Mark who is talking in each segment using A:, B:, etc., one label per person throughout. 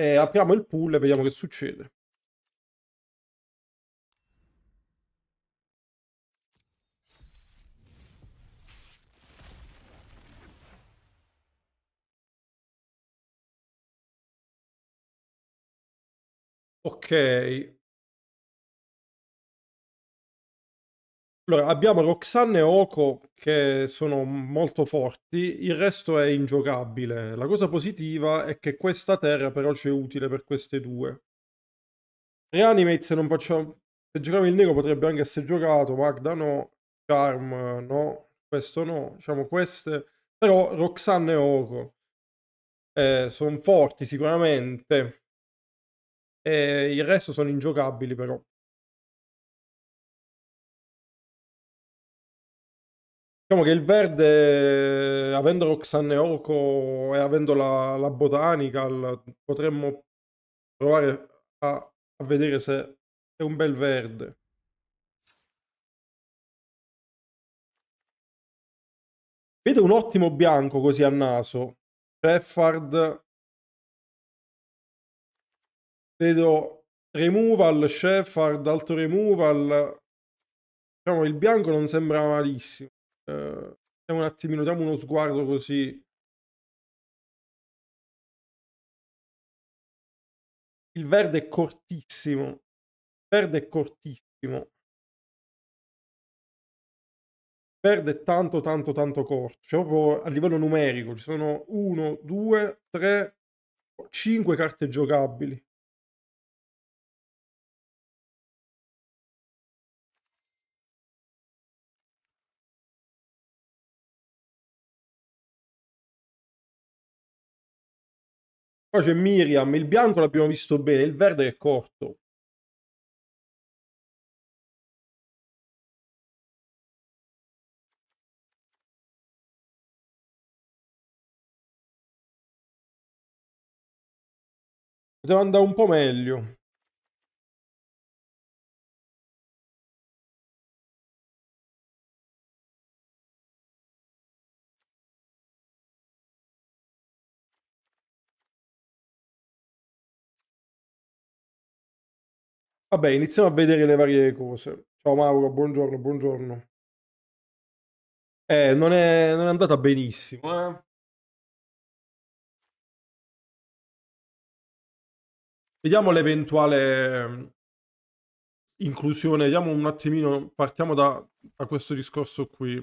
A: Eh, apriamo il pool e vediamo che succede.
B: Ok,
A: Allora, abbiamo Roxanne e Oko che sono molto forti, il resto è ingiocabile. La cosa positiva è che questa terra però c'è utile per queste due. Reanimate se non facciamo... Se giochiamo il nero potrebbe anche essere giocato, Magda no, Charm eh, no, questo no, diciamo queste... Però Roxanne e Oko eh, sono forti sicuramente, e il resto sono ingiocabili però. Diciamo che il verde, avendo Roxanne Orco e avendo la, la Botanical, potremmo provare a, a vedere se
B: è un bel verde. Vedo un ottimo bianco così a naso. Sheffard. Vedo removal,
A: Sheffard, alto removal. Diciamo, il bianco non sembra malissimo. Uh, un attimino, diamo uno sguardo così.
B: Il verde è cortissimo. Il verde è cortissimo. Il
A: verde è tanto, tanto, tanto corto. Cioè, proprio a livello numerico ci sono 1, 2, 3, 5 carte giocabili.
B: Poi c'è Miriam, il bianco l'abbiamo visto bene, il verde è corto. Poteva andare un po' meglio. Vabbè, iniziamo a vedere le varie cose. Ciao Mauro, buongiorno, buongiorno. Eh, non è, non è andata benissimo, eh. Vediamo l'eventuale ehm,
A: inclusione, vediamo un attimino, partiamo da, da questo discorso qui.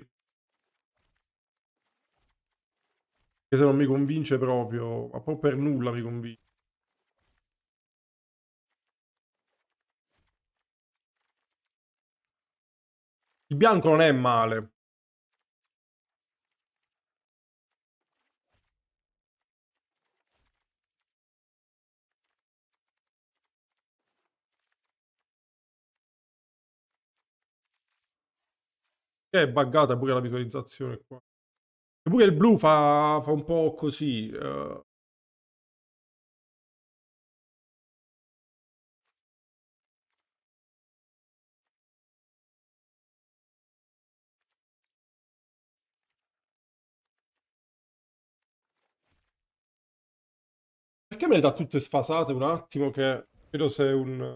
A: Che se non mi convince proprio, ma proprio per nulla mi convince.
B: Il bianco non è male. Che è buggata pure la visualizzazione qua. E il blu fa, fa un po' così. Uh...
A: Perché me le dà tutte sfasate un attimo che credo sei un...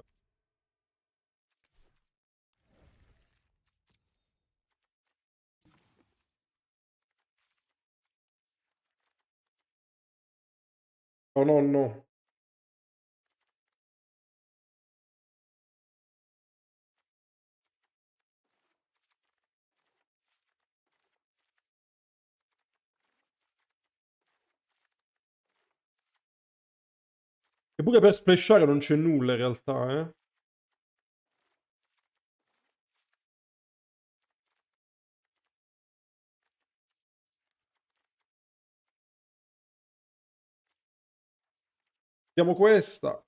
B: Oh no. E pure per splashare non c'è nulla in realtà, eh. Diamo questa.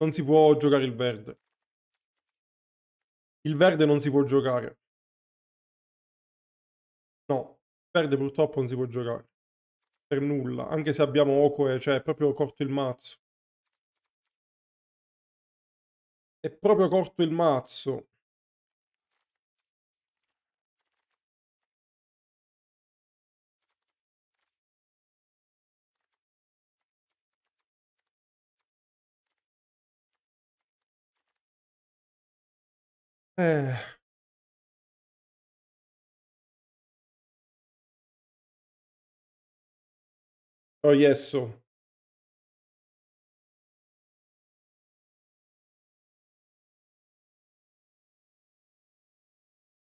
B: Non si può giocare il verde. Il verde non si può giocare. No,
A: il verde purtroppo non si può giocare. Per nulla, anche se abbiamo Okoe, cioè è proprio corto il mazzo. È proprio corto il
B: mazzo. Eh. Oh, yes. so.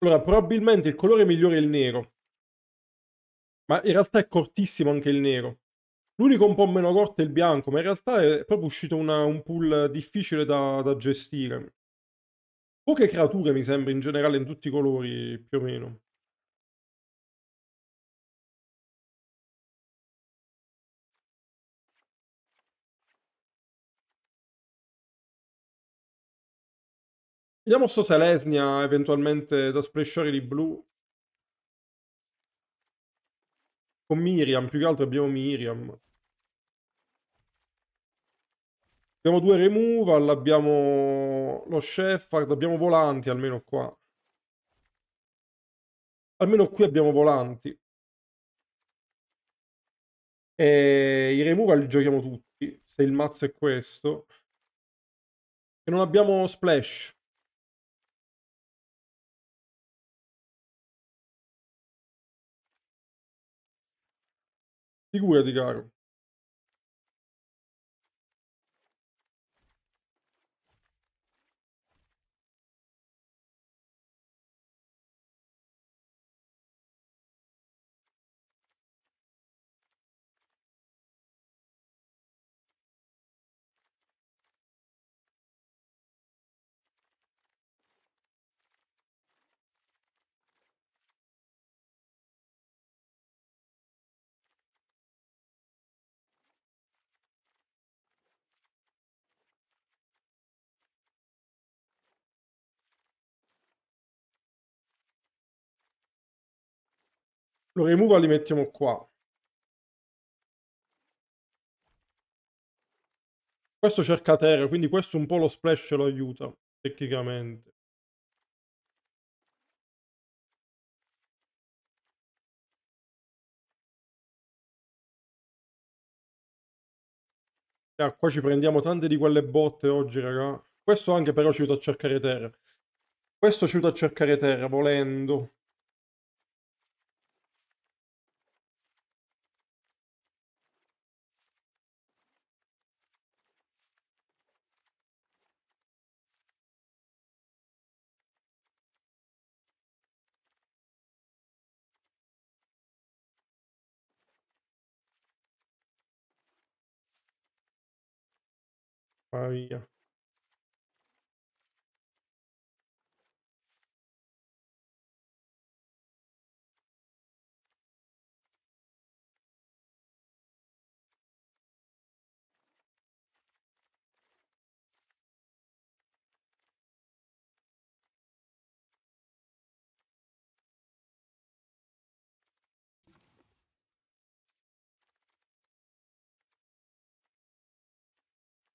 B: Allora, probabilmente il colore migliore è il nero.
A: Ma in realtà è cortissimo anche il nero. L'unico un po' meno corto è il bianco, ma in realtà è proprio uscito una, un pool difficile da, da gestire. Poche creature mi sembra in generale in tutti i colori, più o meno. Vediamo so se Lesnia eventualmente da splashare di blu. Con Miriam, più che altro abbiamo Miriam. Abbiamo due removal, abbiamo lo Sheffard, abbiamo volanti almeno qua. Almeno qui abbiamo volanti. E i removal li giochiamo tutti, se il mazzo è questo. E non abbiamo splash.
B: Figurati, caro.
A: Lo remuva li mettiamo qua. Questo cerca terra, quindi questo un po' lo splash lo aiuta, tecnicamente. Ah, qua ci prendiamo tante di quelle botte oggi, raga. Questo anche però ci aiuta a cercare terra. Questo ci aiuta a cercare terra, volendo. Fire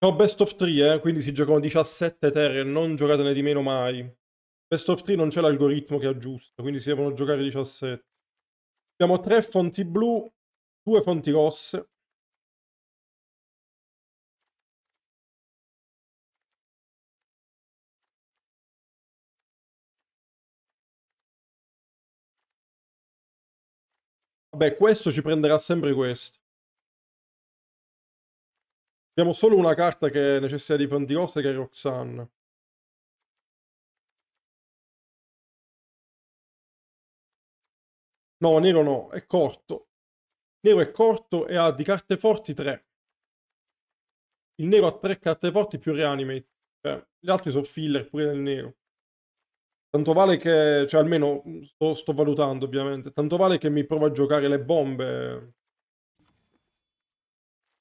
A: No, best of 3, eh, quindi si giocano 17 terre, non giocatene di meno mai. Best of 3 non c'è l'algoritmo che aggiusta, quindi si devono giocare 17. Abbiamo tre fonti blu, due fonti rosse.
B: Vabbè, questo ci prenderà sempre questo. Abbiamo solo una carta che necessita di Panticosta che è Roxanne. No, nero no,
A: è corto. Nero è corto e ha di carte forti 3. Il nero ha 3 carte forti più reanimate. Beh, gli altri sono filler pure nel nero. Tanto vale che, cioè almeno mm, sto, sto valutando ovviamente, tanto vale che mi prova a giocare le bombe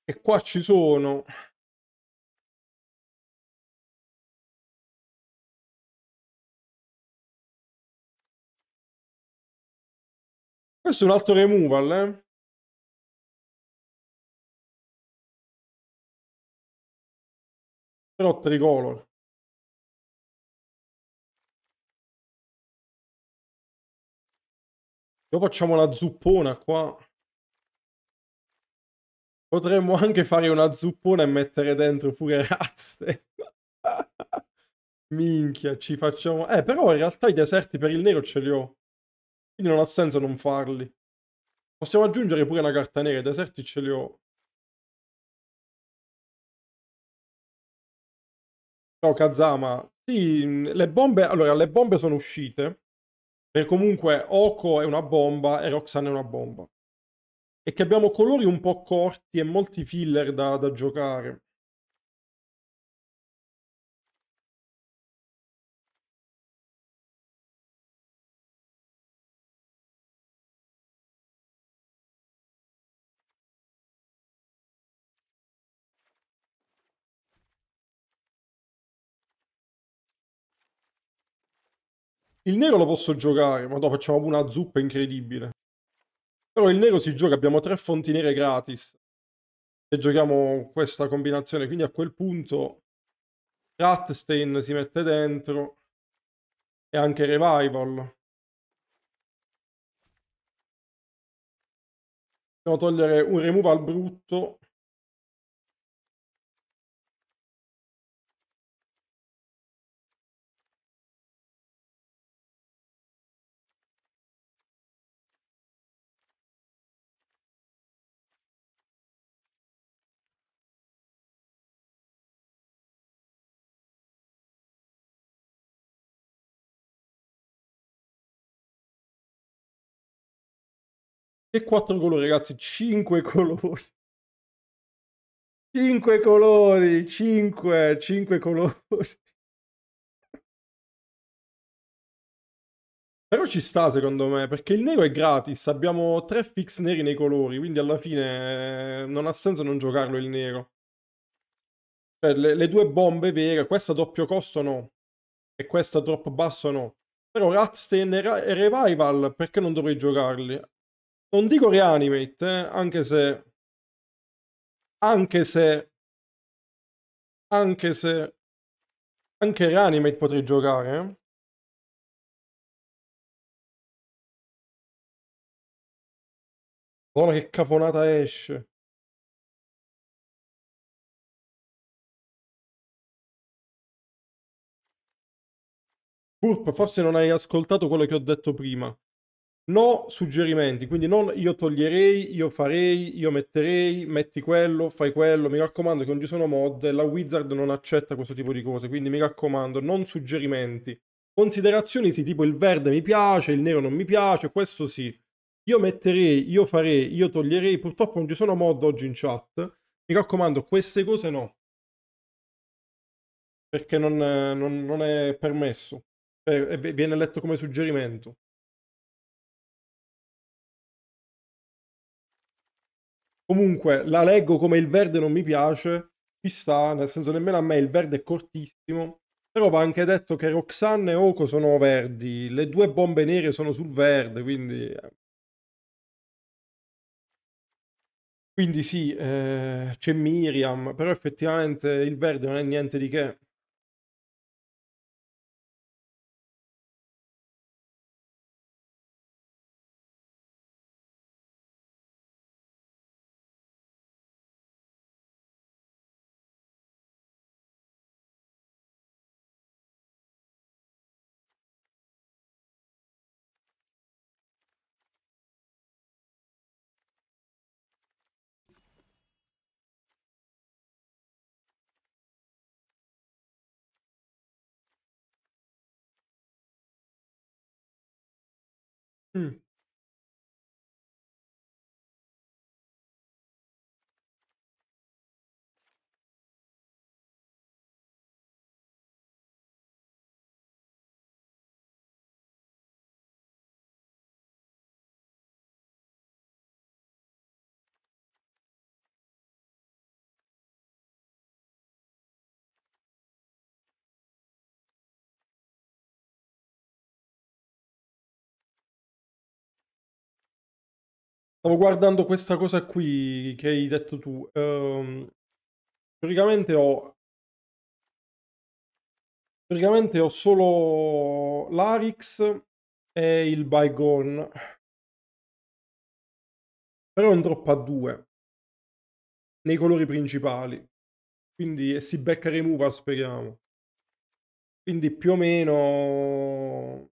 A: e qua ci sono
B: Questo è un altro removal, eh? Però tricolor. Lo facciamo la
A: zuppona qua. Potremmo anche fare una zuppona e mettere dentro pure razze. Minchia, ci facciamo... Eh, però in realtà i deserti per il nero ce li ho. Quindi non ha senso non farli. Possiamo aggiungere pure una carta nera, i deserti ce li ho.
B: No, Kazama. Sì, le bombe...
A: Allora, le bombe sono uscite. E comunque Oko è una bomba e Roxanne è una bomba e che abbiamo colori un po' corti e molti filler da, da giocare. Il nero lo posso giocare, ma dopo facciamo una zuppa incredibile. Però il nero si gioca, abbiamo tre fonti nere gratis e giochiamo questa combinazione, quindi a quel punto Ratstein si mette dentro e anche Revival.
B: Dobbiamo togliere un removal brutto E quattro colori, ragazzi, cinque colori. Cinque colori, cinque, cinque colori.
A: Però ci sta secondo me, perché il nero è gratis, abbiamo tre fix neri nei colori, quindi alla fine eh, non ha senso non giocarlo il nero. Cioè, le, le due bombe vere, questa a doppio costo no, e questa drop basso no. Però Ratstein e, Revival, perché non dovrei giocarli? non dico reanimate, eh, anche se... Anche se... Anche se... Anche reanimate potrei giocare,
B: eh. che cafonata esce.
A: Purp, forse non hai ascoltato quello che ho detto prima. No suggerimenti, quindi non io toglierei, io farei, io metterei, metti quello, fai quello. Mi raccomando che non ci sono mod, la Wizard non accetta questo tipo di cose, quindi mi raccomando, non suggerimenti. Considerazioni sì, tipo il verde mi piace, il nero non mi piace, questo sì. Io metterei, io farei, io toglierei, purtroppo non ci sono mod oggi in chat. Mi raccomando, queste cose no. Perché non, non, non è permesso.
B: Eh, eh viene letto come suggerimento.
A: Comunque la leggo come il verde non mi piace, ci sta, nel senso nemmeno a me il verde è cortissimo, però va anche detto che Roxanne e Oko sono verdi, le due bombe nere sono sul verde, quindi... Eh. Quindi sì, eh, c'è Miriam, però
B: effettivamente il verde non è niente di che.
A: Stavo guardando questa cosa qui che hai detto tu. Ehm, teoricamente ho... Teoricamente ho solo
B: l'Arix e il Bygone. Però è un drop a due. Nei colori principali.
A: Quindi e si becca removal, speriamo. Quindi più o meno...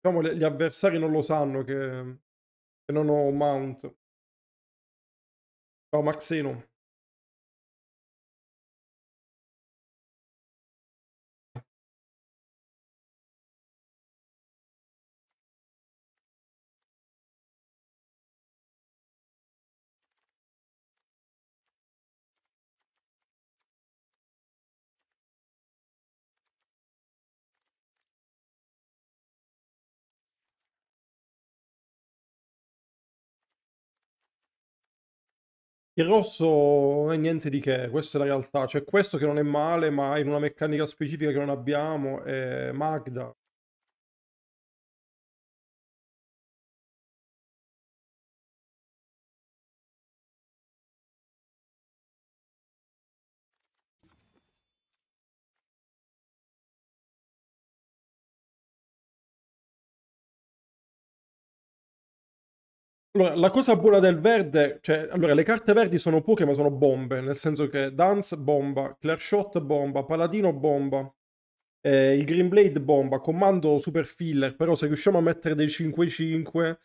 A: Diciamo, gli avversari non lo sanno che Eu
B: não mount. Ciao Maxino.
A: Il rosso non è niente di che, questa è la realtà. Cioè, questo che non è male, ma in una meccanica specifica che non abbiamo, è Magda, Allora, la cosa buona del verde, cioè, allora, le carte verdi sono poche ma sono bombe, nel senso che Dance bomba, Clear Shot bomba, Paladino bomba, eh, il Green Blade bomba, Comando super filler, però se riusciamo a mettere dei 5-5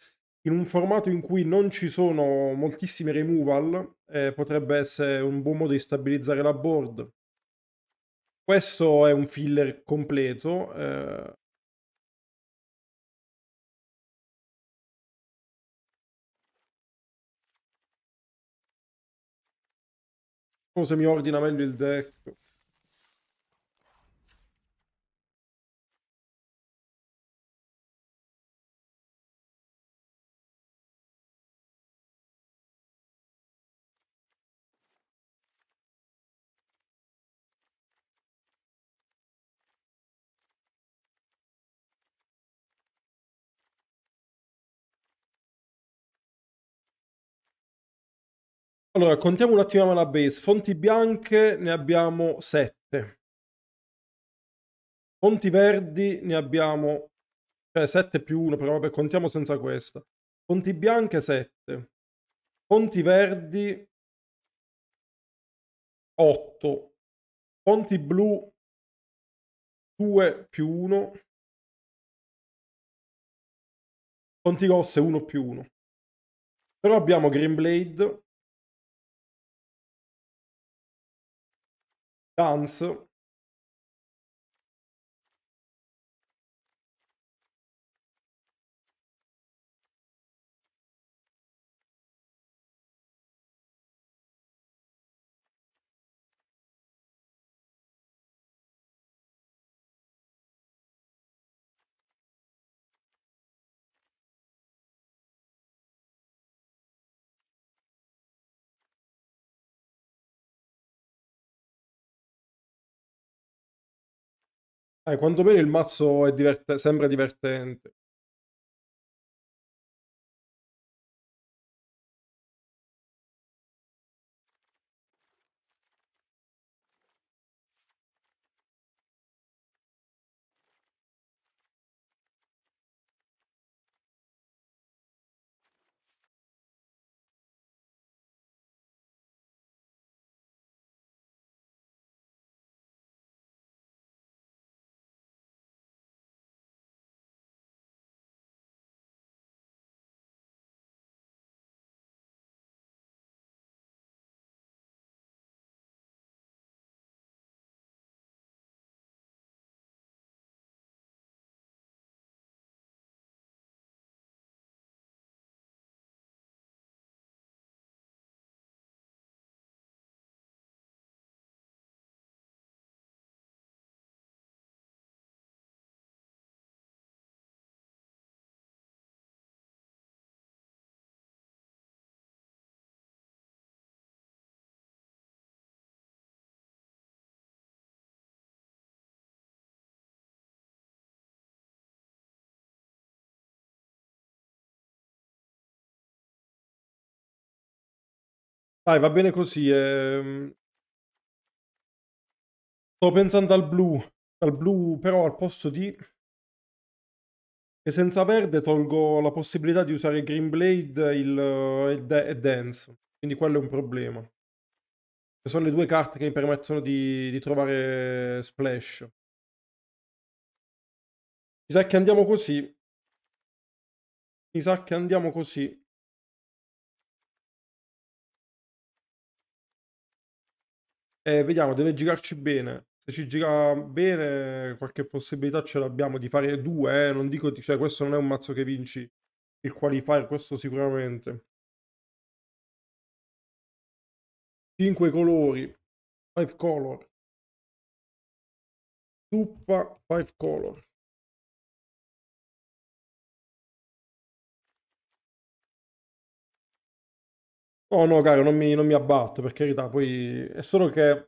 A: in un formato in cui non ci sono moltissime removal, eh, potrebbe essere un buon modo di stabilizzare la board. Questo è un filler completo, eh,
B: se mi ordina meglio il deck. Allora, contiamo un attimo la base. Fonti bianche
A: ne abbiamo 7. Fonti verdi ne abbiamo... Cioè 7 più 1, però vabbè, contiamo senza questa. Fonti bianche 7. Fonti verdi
B: 8. Fonti blu 2 più 1. Fonti rosse 1 più 1. Però abbiamo Greenblade, dance Eh, quantomeno il mazzo diverte- sembra divertente. Dai, va bene così. ehm.
A: Sto pensando al blu, al blu però al posto di... E senza verde tolgo la possibilità di usare Green Blade il, il eh, da- e Dance, quindi quello è un problema. Che sono le due carte che mi permettono di, di trovare Splash. Mi
B: sa che andiamo così. Mi sa che andiamo così.
A: Eh, vediamo, deve girarci bene. Se ci gira bene, qualche possibilità ce l'abbiamo di fare due. Eh. Non dico, cioè, questo non è un mazzo che vinci il qualifier, questo sicuramente.
B: Cinque colori, Five color. Tuppa, five color.
A: No, oh no, caro, non mi, non mi abbatto, per carità, poi è solo che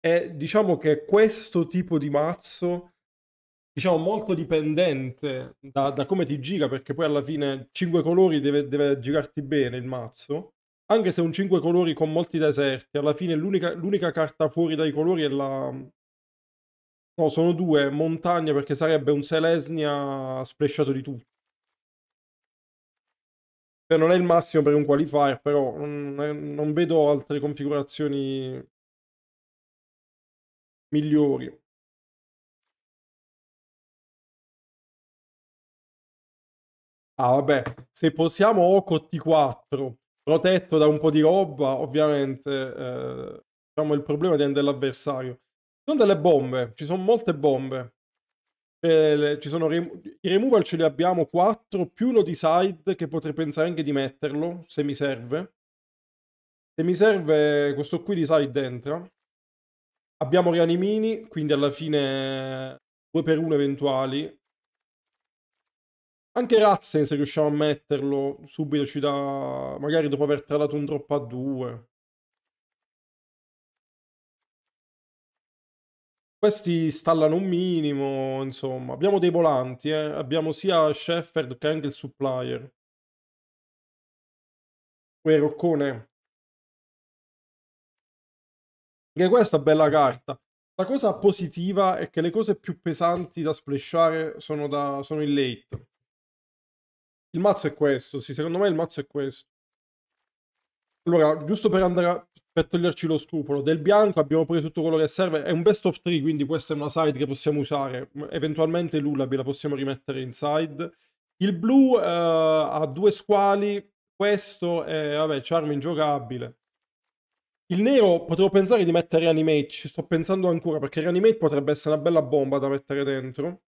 A: è, diciamo che questo tipo di mazzo, diciamo, molto dipendente da, da come ti gira, perché poi alla fine 5 colori deve, deve girarti bene il mazzo, anche se un 5 colori con molti deserti, alla fine l'unica, l'unica carta fuori dai colori è la... No, sono due, montagna, perché sarebbe un Selesnia splesciato di tutto. Cioè, non è il massimo per un qualifier, però non, eh, non vedo altre configurazioni migliori. Ah, vabbè, se possiamo Oco T4 protetto da un po' di roba, ovviamente eh, diciamo il problema di andare Ci sono delle bombe, ci sono molte bombe eh, ci sono rem- i removal ce li abbiamo 4 più lo decide che potrei pensare anche di metterlo se mi serve se mi serve questo qui decide entra abbiamo rianimini quindi alla fine 2 per 1 eventuali anche Razzen se riusciamo a metterlo subito ci dà magari dopo aver tradato un drop a 2 Questi stallano un minimo, insomma. Abbiamo dei volanti, eh. abbiamo sia Shefford che anche il supplier.
B: Quel roccone. Anche
A: questa bella carta. La cosa positiva è che le cose più pesanti da splashare sono, da, sono in late. Il mazzo è questo, sì, secondo me il mazzo è questo. Allora, giusto per andare a per toglierci lo scrupolo. Del bianco abbiamo pure tutto quello che serve, è un best of three, quindi questa è una side che possiamo usare, eventualmente l'Ulabi la possiamo rimettere inside. Il blu eh, ha due squali, questo è, vabbè, charm ingiocabile. Il nero potevo pensare di mettere Reanimate, ci sto pensando ancora, perché Reanimate potrebbe essere una bella bomba da mettere dentro.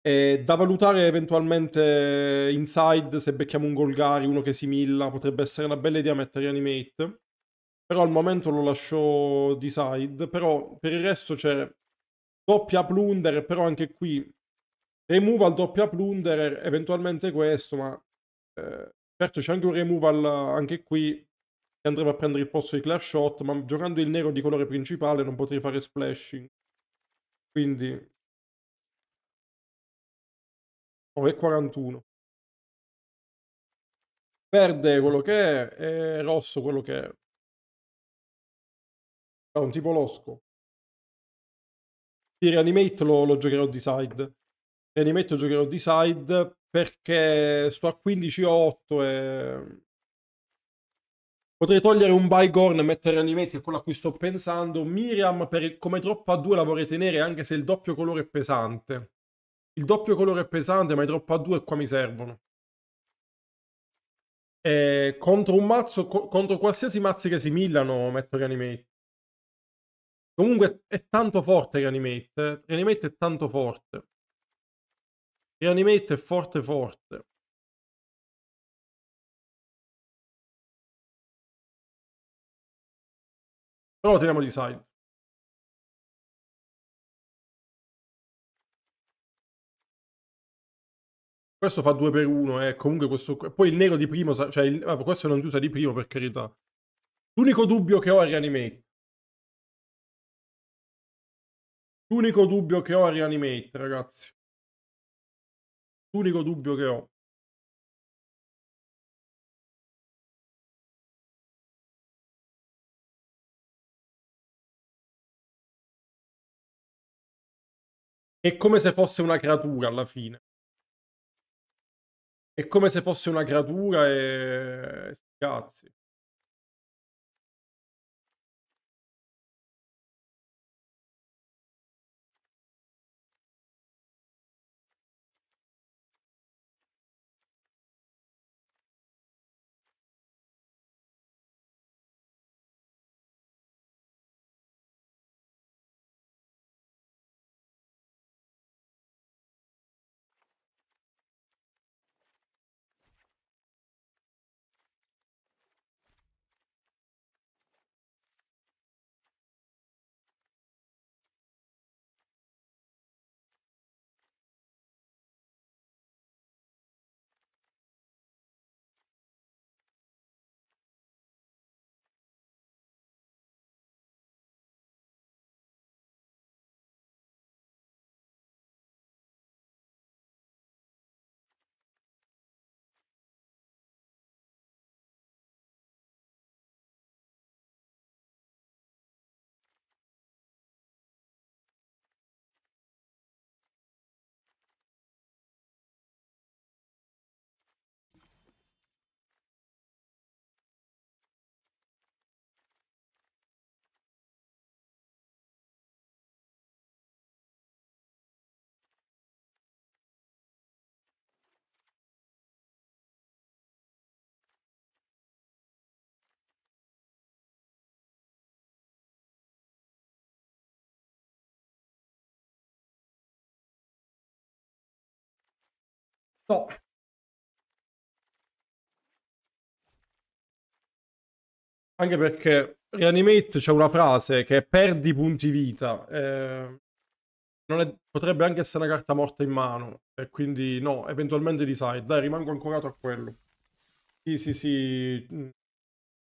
A: E da valutare eventualmente inside, se becchiamo un Golgari, uno che si milla, potrebbe essere una bella idea mettere Reanimate. Però al momento lo lascio di side. Però per il resto c'è doppia plunder, però anche qui removal doppia plunder, eventualmente questo, ma eh, certo c'è anche un removal anche qui che andrebbe a prendere il posto di Clear Shot, ma giocando il nero di colore principale non potrei fare splashing. Quindi...
B: 9,41. Verde quello che è e rosso quello che è da un tipo
A: losco. Di Reanimate lo, lo giocherò di side. Reanimate lo giocherò di side perché sto a 15-8 e... Potrei togliere un Bygorn e mettere Reanimate, che è quello a cui sto pensando. Miriam per, come troppa 2 la vorrei tenere anche se il doppio colore è pesante. Il doppio colore è pesante, ma i troppa 2 qua mi servono. E eh, contro un mazzo, co contro qualsiasi mazzo che si millano, metto Reanimate. Comunque è tanto forte Reanimate. Eh. Reanimate è tanto forte.
B: Reanimate è forte forte. Però tiriamo di side.
A: Questo fa 2 per 1, eh. comunque questo... Poi il nero di primo, cioè il... questo non si usa di primo per carità. L'unico dubbio che ho è Reanimate.
B: L'unico dubbio che ho è Reanimate, ragazzi. L'unico dubbio che ho. È come se fosse una creatura alla fine. È come se fosse una creatura e... Cazzi. No.
A: Anche perché Reanimate c'è una frase che è perdi punti vita. Eh, è, potrebbe anche essere una carta morta in mano. E quindi no, eventualmente decide. Dai, rimango ancorato a quello. Sì, sì, sì.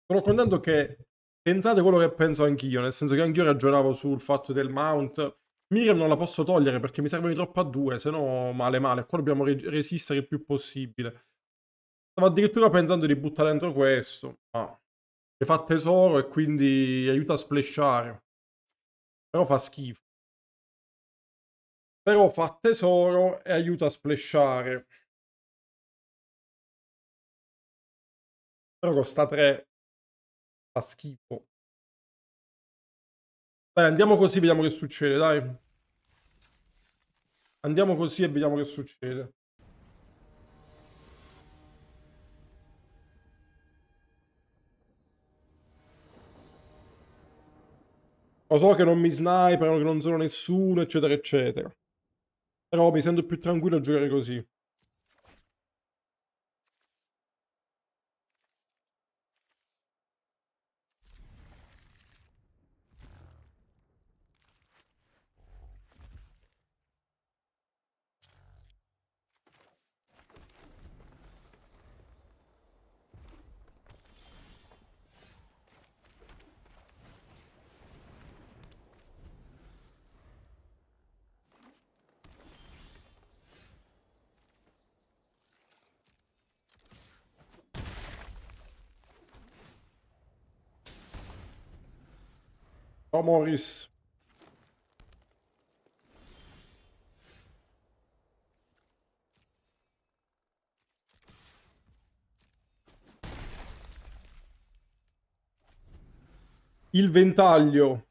A: Sono contento che pensate quello che penso anch'io. Nel senso che anch'io ragionavo sul fatto del mount Miriam non la posso togliere perché mi servono troppo a due, se no male male. Qua dobbiamo re resistere il più possibile. Stavo addirittura pensando di buttare dentro questo, ma ah. fa tesoro e quindi aiuta a splashare.
B: Però fa schifo. Però fa tesoro e aiuta a splashare. Però costa 3. Fa schifo.
A: Dai, andiamo così, vediamo che succede, dai. Andiamo così e vediamo che succede. Lo so che non mi sniperano, che non sono nessuno, eccetera, eccetera. Però mi sento più tranquillo a giocare così. Ciao Morris. Il ventaglio.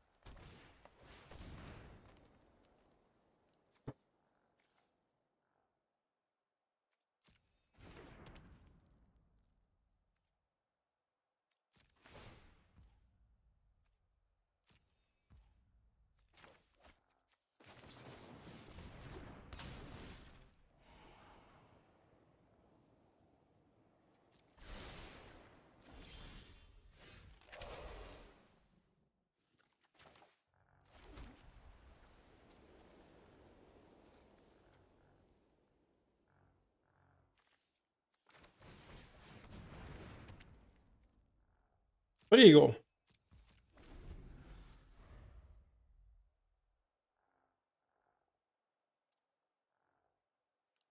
A: Prego.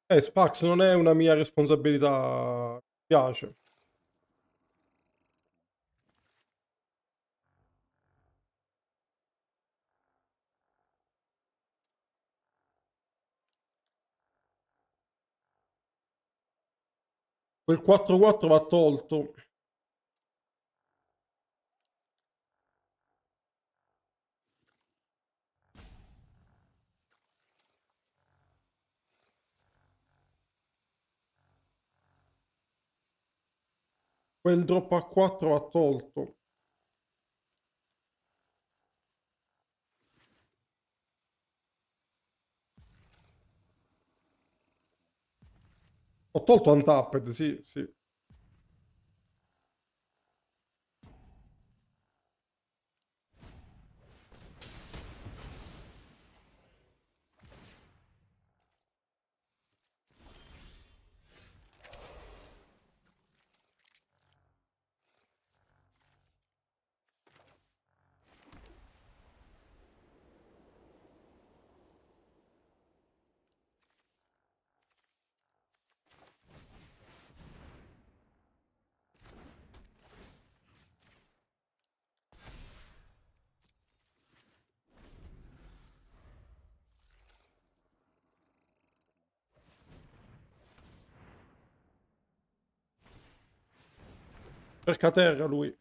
A: Eh, Spax non è una mia responsabilità, mi piace. Quel 4-4 va tolto. Quel drop a 4 ha tolto. Ho tolto Untapped, sì, sì. Cerca terra lui.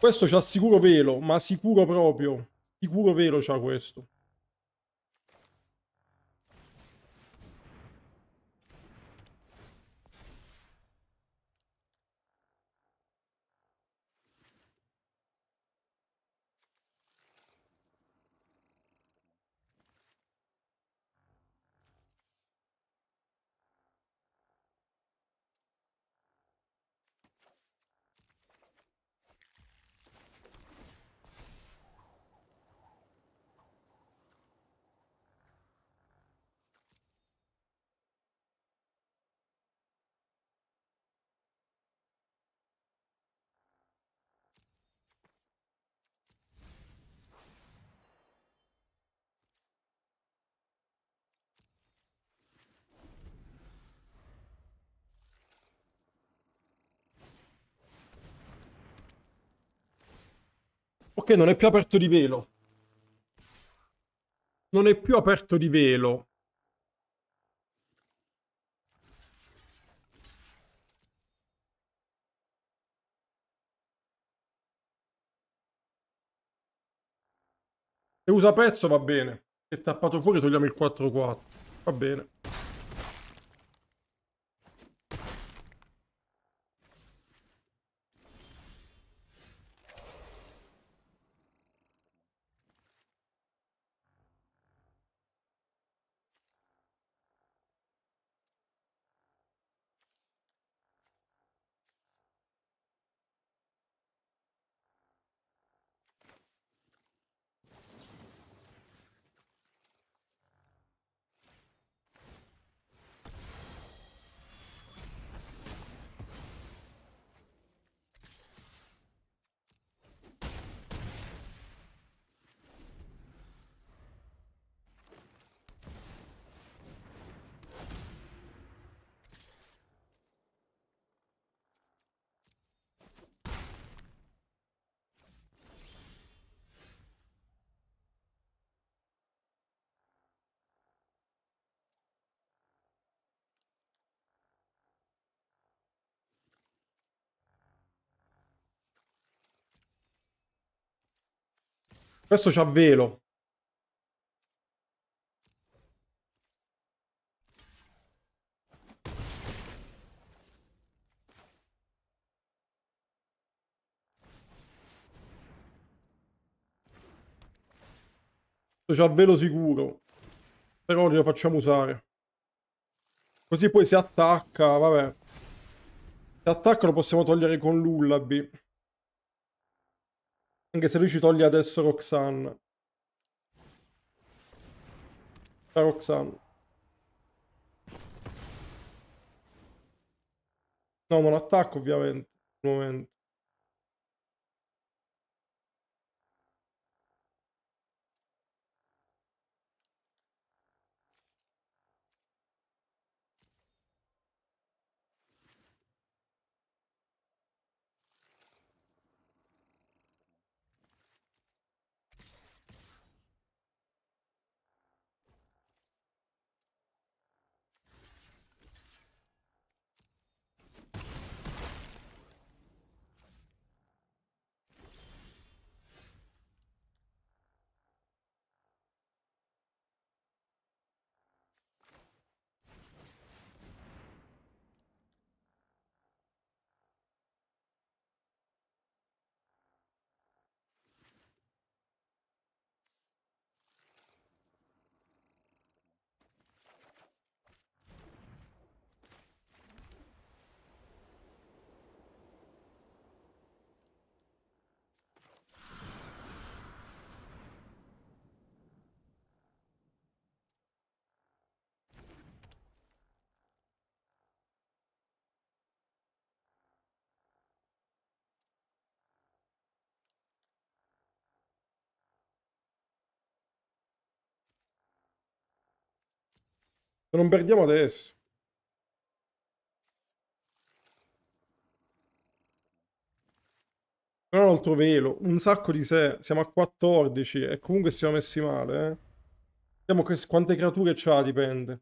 A: Questo c'ha sicuro velo, ma sicuro proprio. Sicuro velo c'ha questo. Ok, non è più aperto di velo. Non è più aperto di velo. Se usa pezzo va bene. Se tappato fuori togliamo il 4-4. Va bene. Questo c'ha velo. Questo c'ha velo sicuro. Però glielo facciamo usare. Così poi si attacca, vabbè. Se attacca lo possiamo togliere con l'ullaby. Anche se lui ci toglie adesso Roxanne. Ciao Roxanne. No, non attacco ovviamente. Al momento. non perdiamo adesso. Però un altro velo, un sacco di sé. Siamo a 14 e comunque siamo messi male, eh. Vediamo quante creature c'ha, dipende.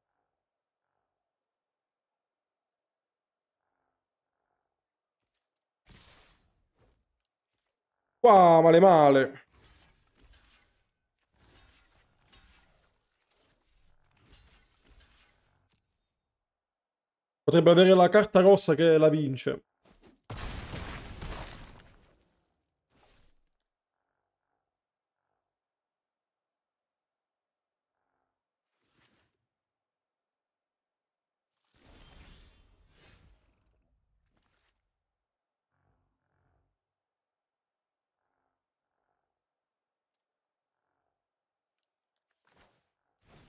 A: Qua, male male. Potrebbe avere la carta rossa che la vince.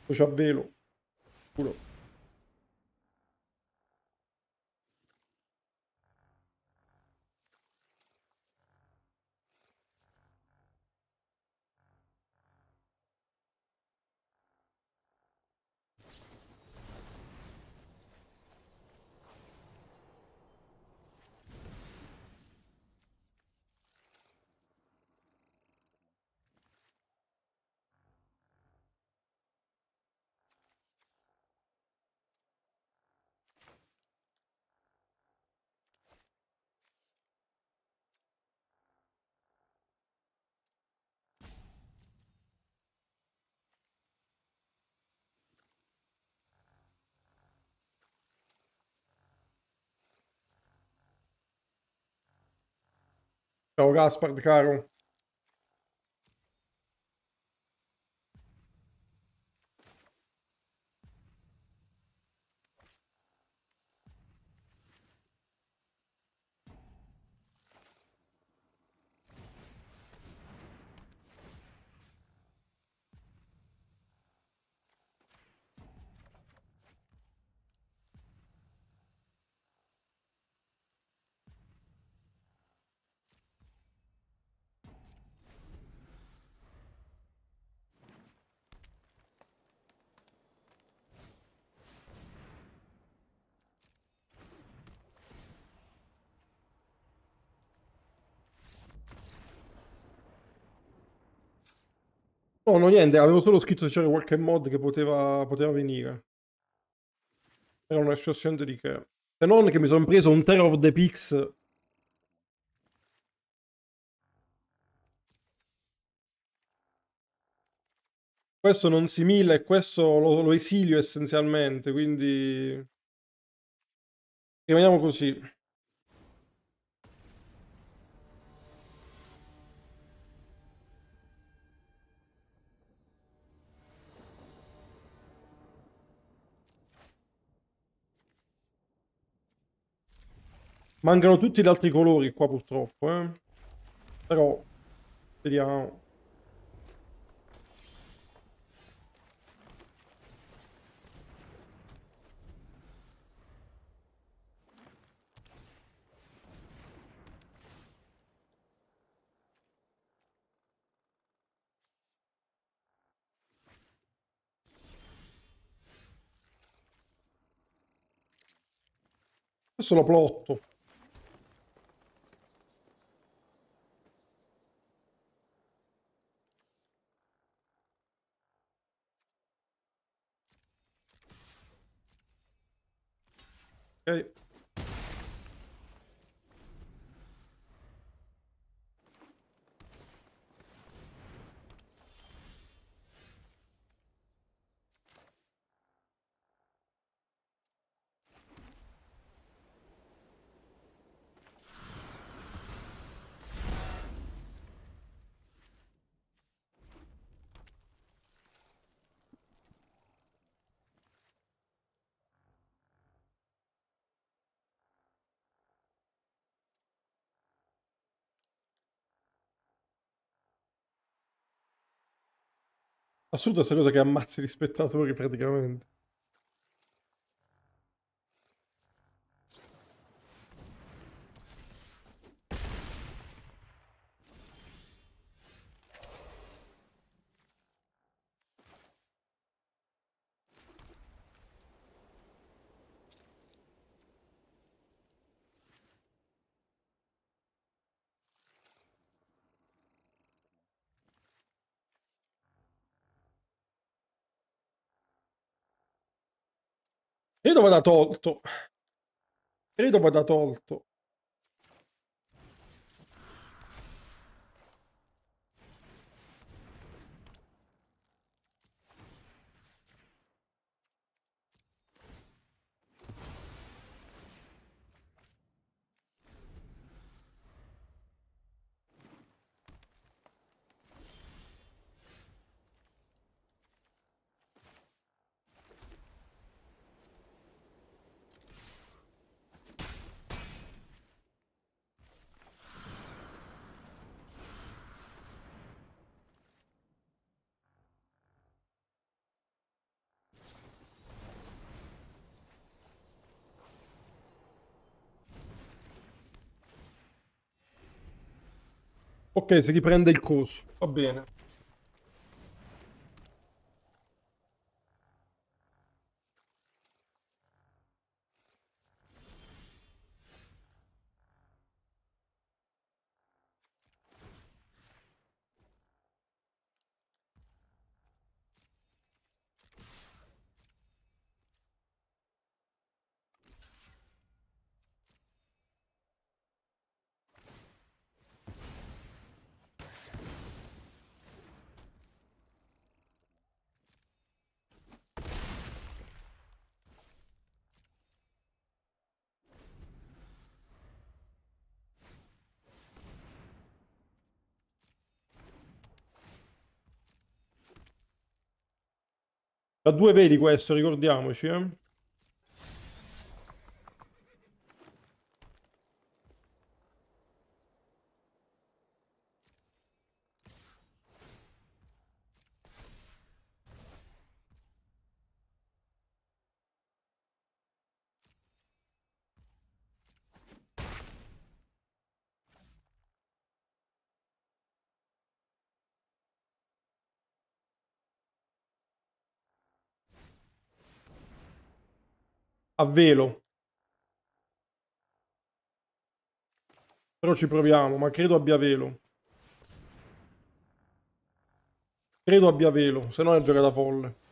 A: C'ha velo. Culo. Čau, Gaspar Caro. No, no, niente, avevo solo scritto se c'era qualche mod che poteva, poteva venire. Era una sciocciante di che. Se non che mi sono preso un Terror of the Pix. Questo non si mila e questo lo, lo esilio essenzialmente, quindi... Rimaniamo così. Mancano tutti gli altri colori qua purtroppo, eh. Però, vediamo. Questo lo plotto. Hey. Assurda questa cosa che ammazzi gli spettatori praticamente. Credo vada tolto. Credo vada tolto. Ok, si riprende il coso. Va bene. Da due veli questo, ricordiamoci. Eh? a velo. Però ci proviamo, ma credo abbia velo. Credo abbia velo, se no è giocata folle.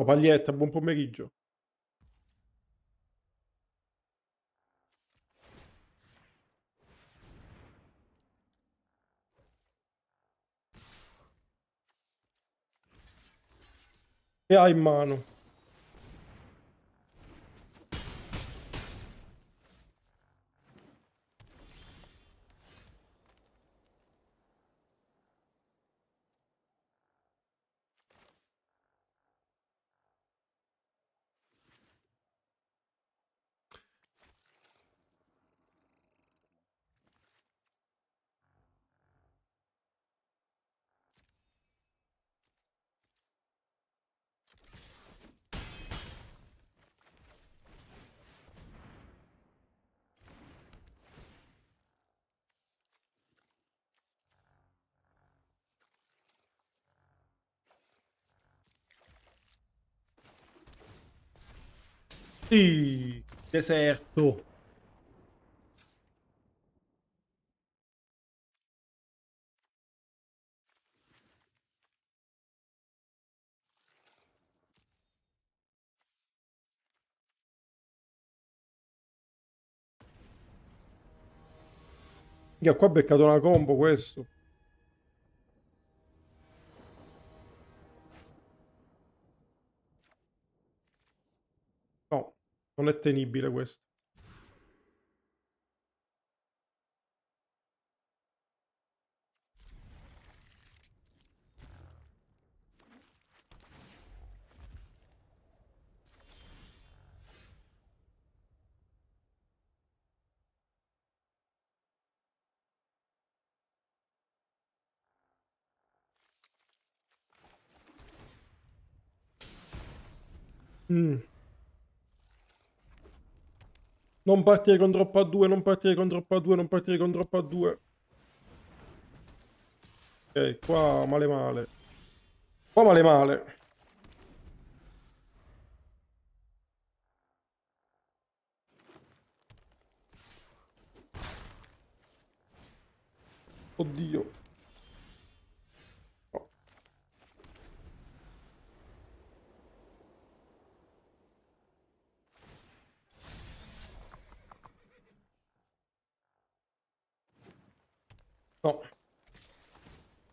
A: Ciao oh, Paglietta, buon pomeriggio. E hai in mano? Sì, deserto. Io qua ho beccato una combo questo. Non è tenibile questo. Mm. Non partire con droppa a 2, non partire con droppa a 2, non partire con droppa a 2. Ok, qua male male. Qua male male. Oddio.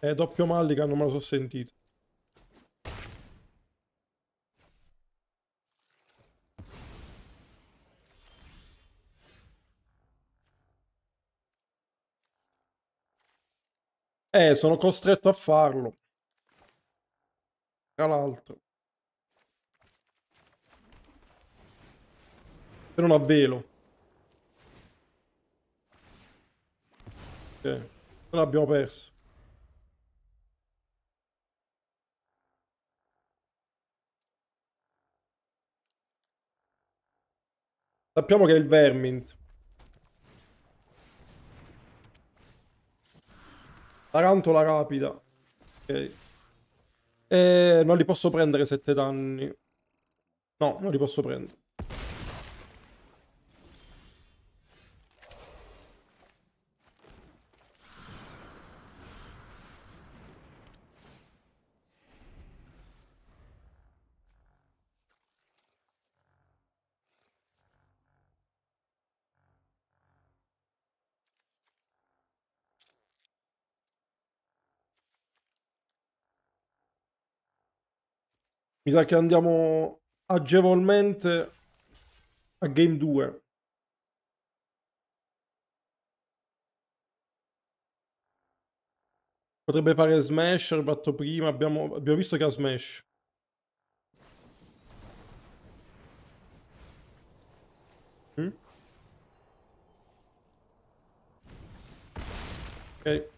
A: È doppio Mallica, non me lo so sentito. Eh, sono costretto a farlo. Tra l'altro. Per non avvelo. Ok. Non abbiamo perso. Sappiamo che è il Vermint. Tarantola rapida. Ok. E eh, non li posso prendere 7 danni. No, non li posso prendere. Mi sa che andiamo agevolmente a game 2. Potrebbe fare smash, ha fatto prima, abbiamo, abbiamo visto che ha smash.
B: Mm? Ok.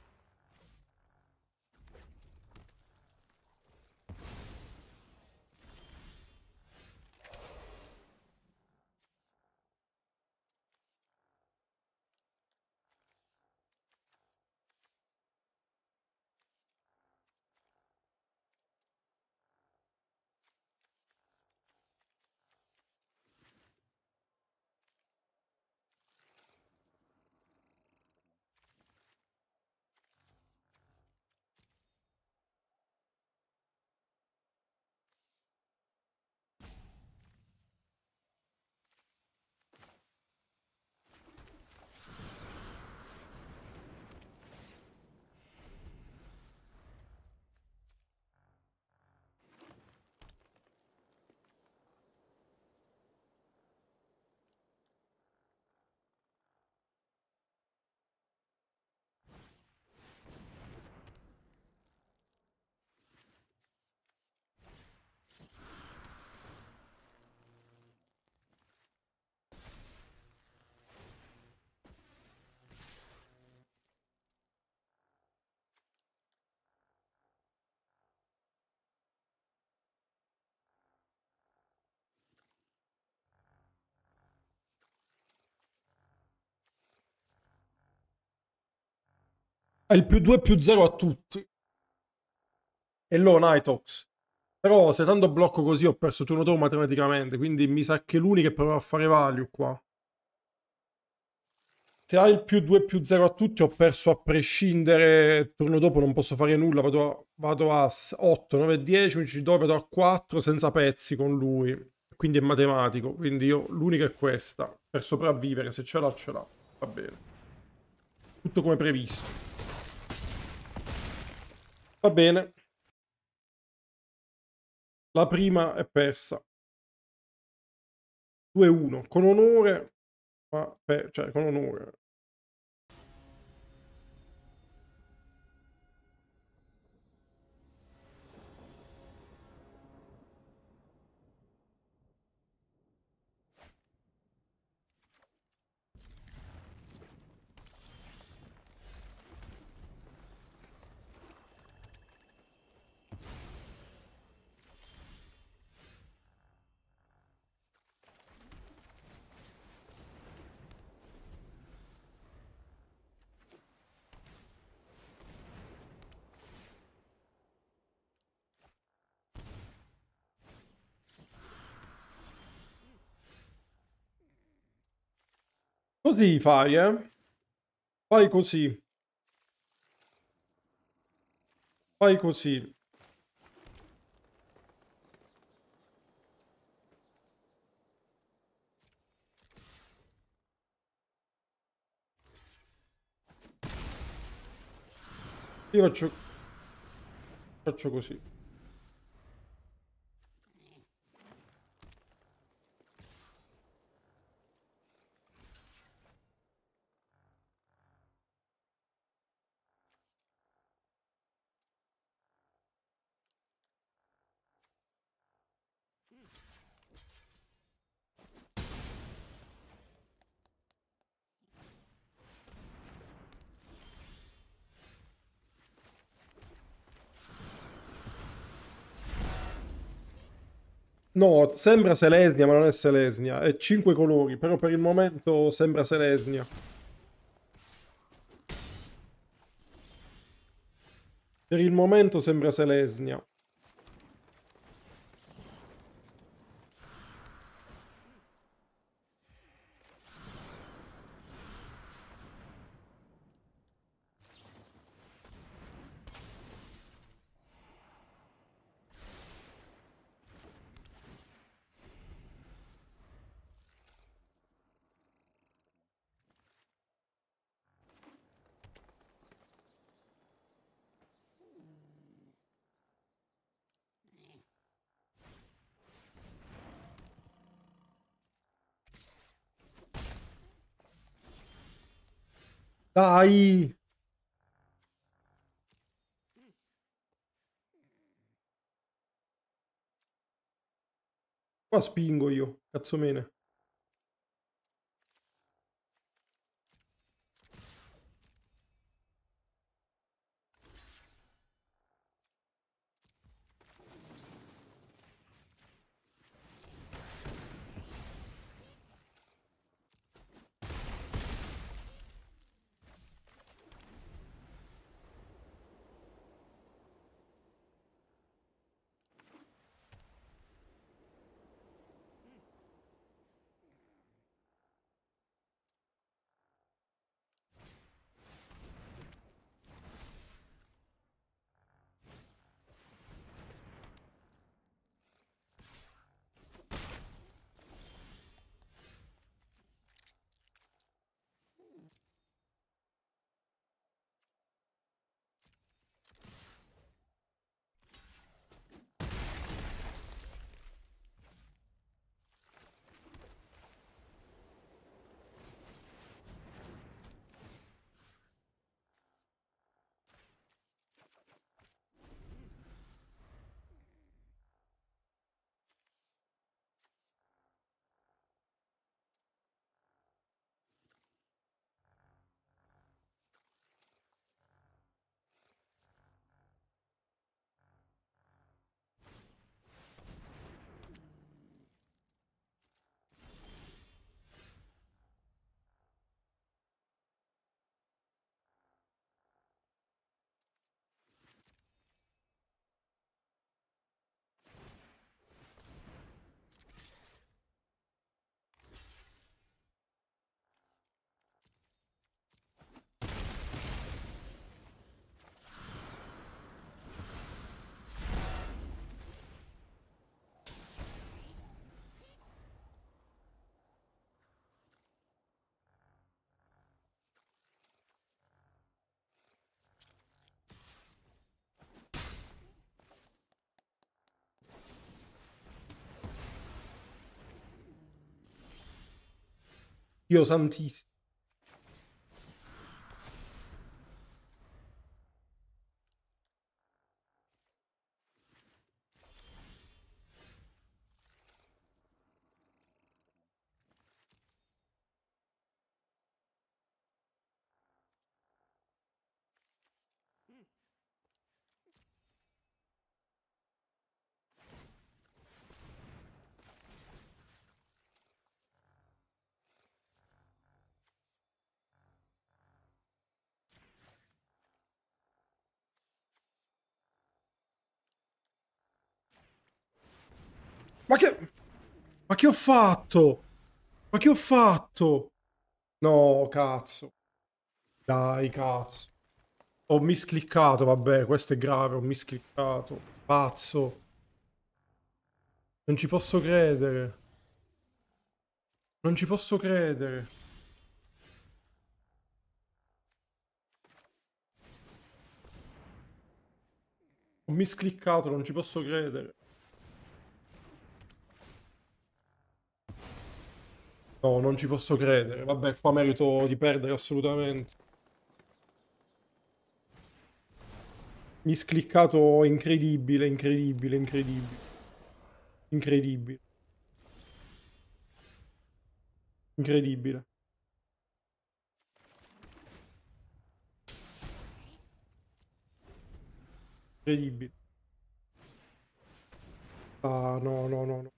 A: ha il più 2 più 0 a tutti. E lo Nitox. Però se tanto blocco così ho perso turno dopo matematicamente, quindi mi sa che l'unica è provare a fare value qua. Se hai il più 2 più 0 a tutti ho perso a prescindere, turno dopo non posso fare nulla, vado a, vado a 8, 9, 10, 11, 12, vado a 4 senza pezzi con lui. Quindi è matematico, quindi io l'unica è questa, per sopravvivere, se ce l'ha ce l'ha, va bene. Tutto come previsto. Va bene.
B: La prima è persa. 2-1, con onore,
A: ma per, cioè con onore. Così fai, eh? Fai così. Fai così. Io faccio... Faccio così. No, sembra Selesnia, ma non è Selesnia. È cinque colori, però per il momento sembra Selesnia. Per il momento sembra Selesnia. Dai! Qua spingo io, cazzo cazzomene. you know, some teeth Ma che... Ma che ho fatto? Ma che ho fatto? No, cazzo. Dai, cazzo. Ho miscliccato, vabbè, questo è grave, ho miscliccato. Pazzo. Non ci posso credere. Non ci posso credere. Ho miscliccato, non ci posso credere. No, non ci posso credere. Vabbè, qua merito di perdere assolutamente. Mi scliccato incredibile, incredibile, incredibile. Incredibile. Incredibile. Incredibile. Ah, no, no, no, no.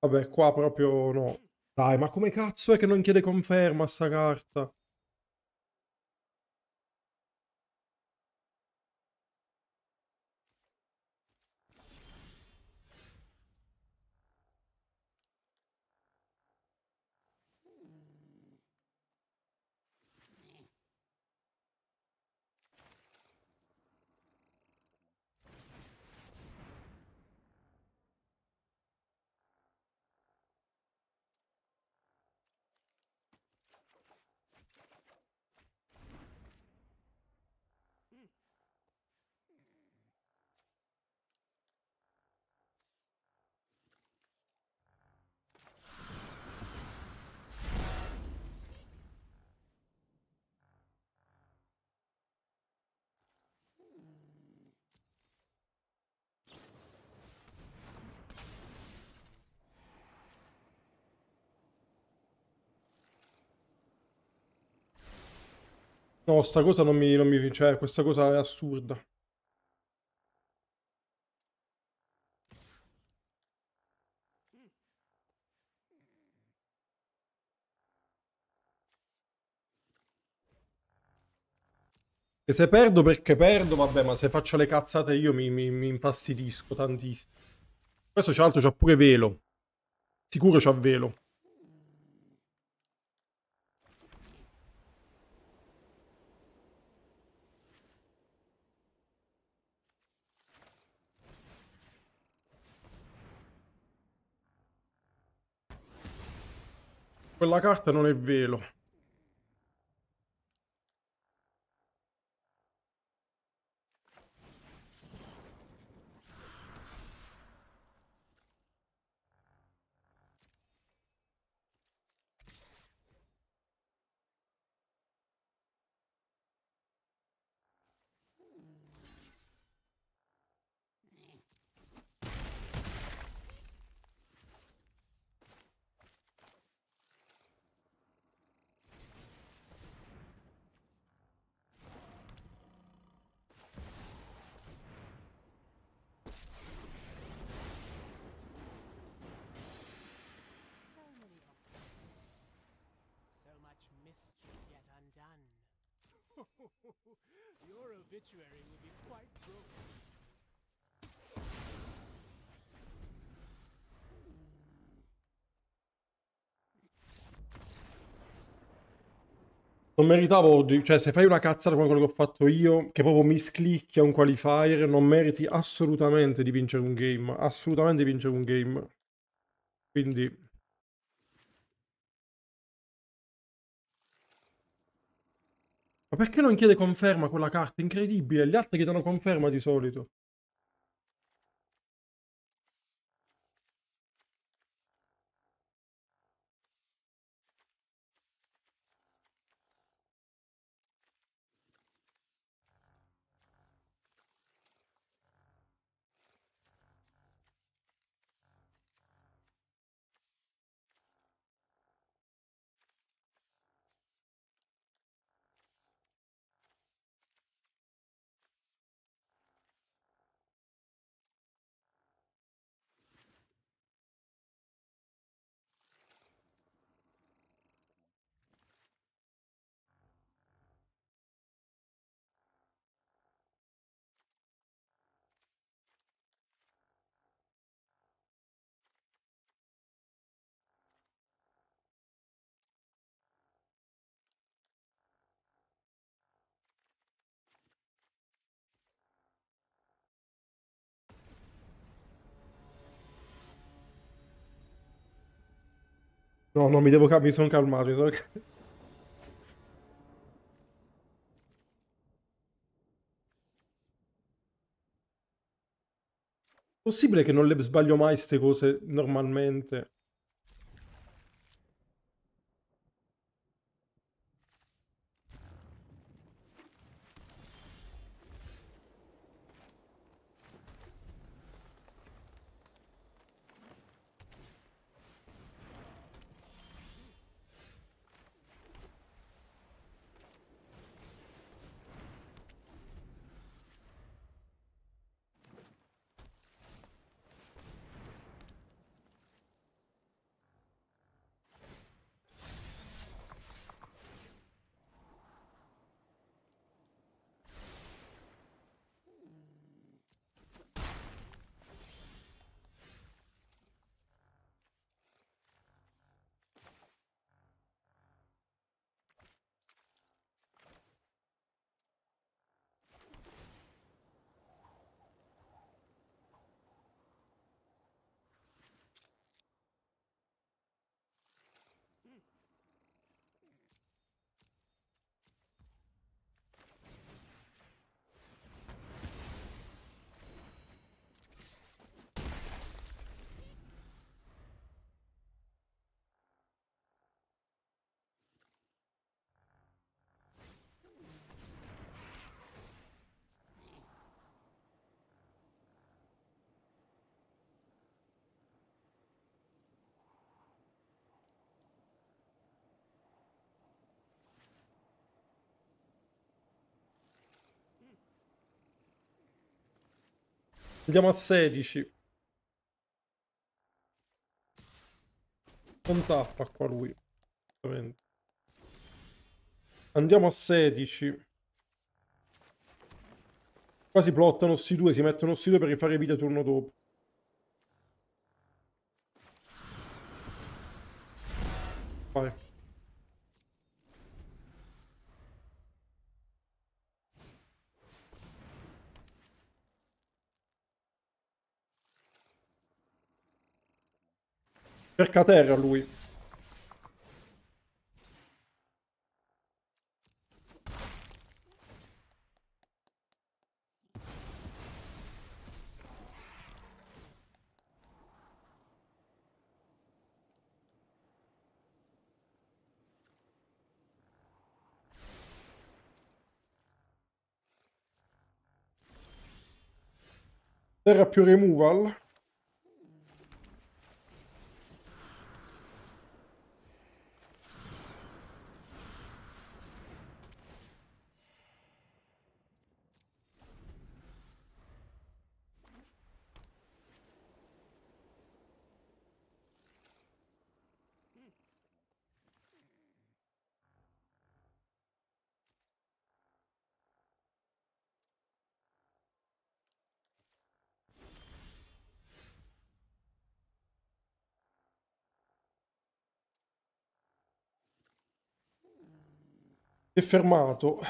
A: Vabbè, qua proprio no. Dai, ma come cazzo è che non chiede conferma sta carta? No, sta cosa non mi, non mi... cioè, questa cosa è assurda. E se perdo perché perdo, vabbè, ma se faccio le cazzate io mi, mi, mi infastidisco tantissimo. Questo c'è altro, c'ha pure velo. Sicuro c'ha velo. quella carta non è velo.
C: obituary will be quite broken.
A: Non meritavo, oggi, cioè se fai una cazzata come quello che ho fatto io, che proprio misclicchia un qualifier, non meriti assolutamente di vincere un game, assolutamente di vincere un game. Quindi... Ma perché non chiede conferma quella carta? Incredibile, gli altri chiedono conferma di solito. No, no, mi devo calmare, mi sono calmato, mi sono calmato. Possibile che non le sbaglio mai queste cose normalmente? Andiamo a 16. Non tappa qua lui. Andiamo a 16. Quasi si plottano sti due, si mettono sti due per rifare vita turno dopo. Vai. Cerca terra lui. Terra più removal. è fermato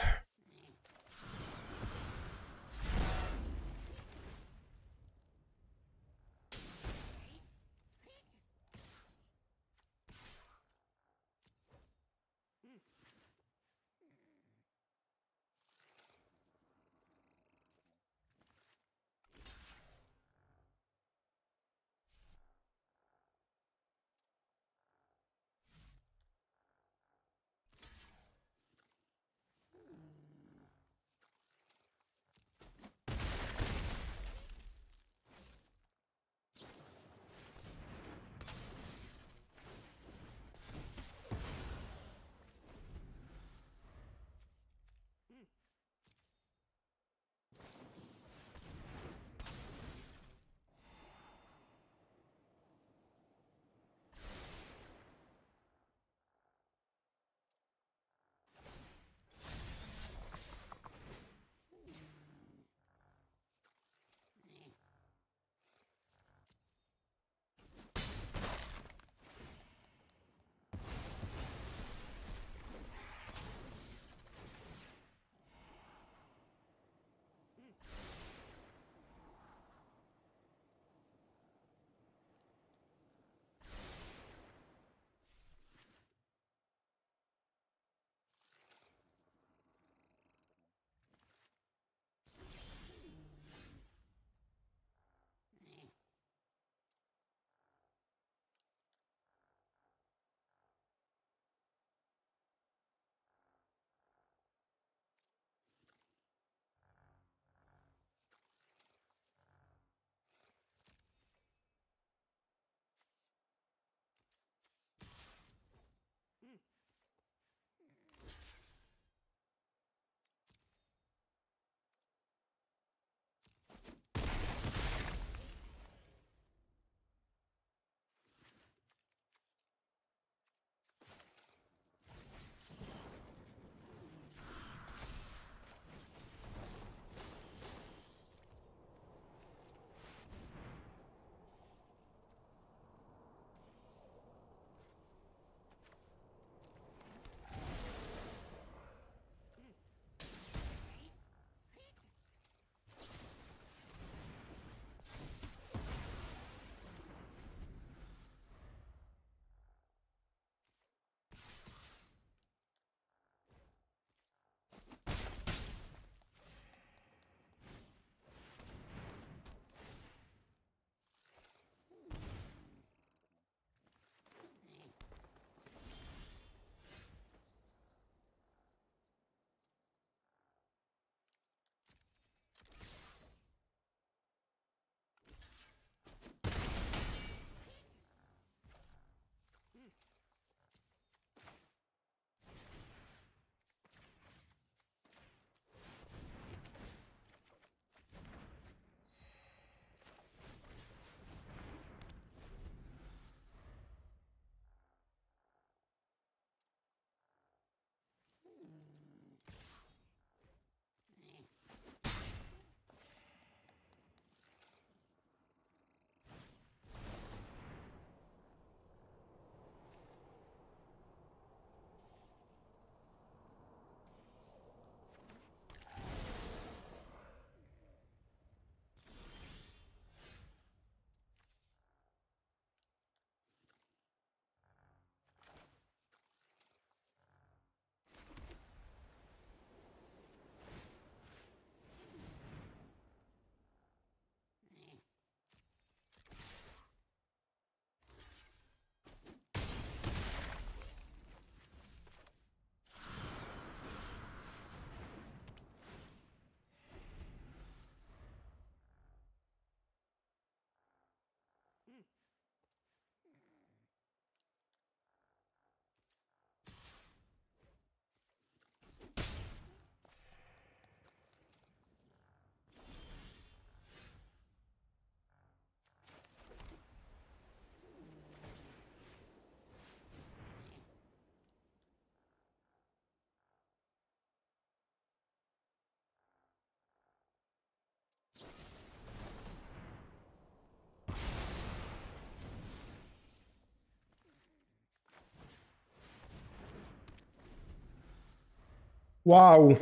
A: Wow.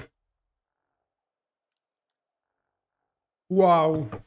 A: Wow.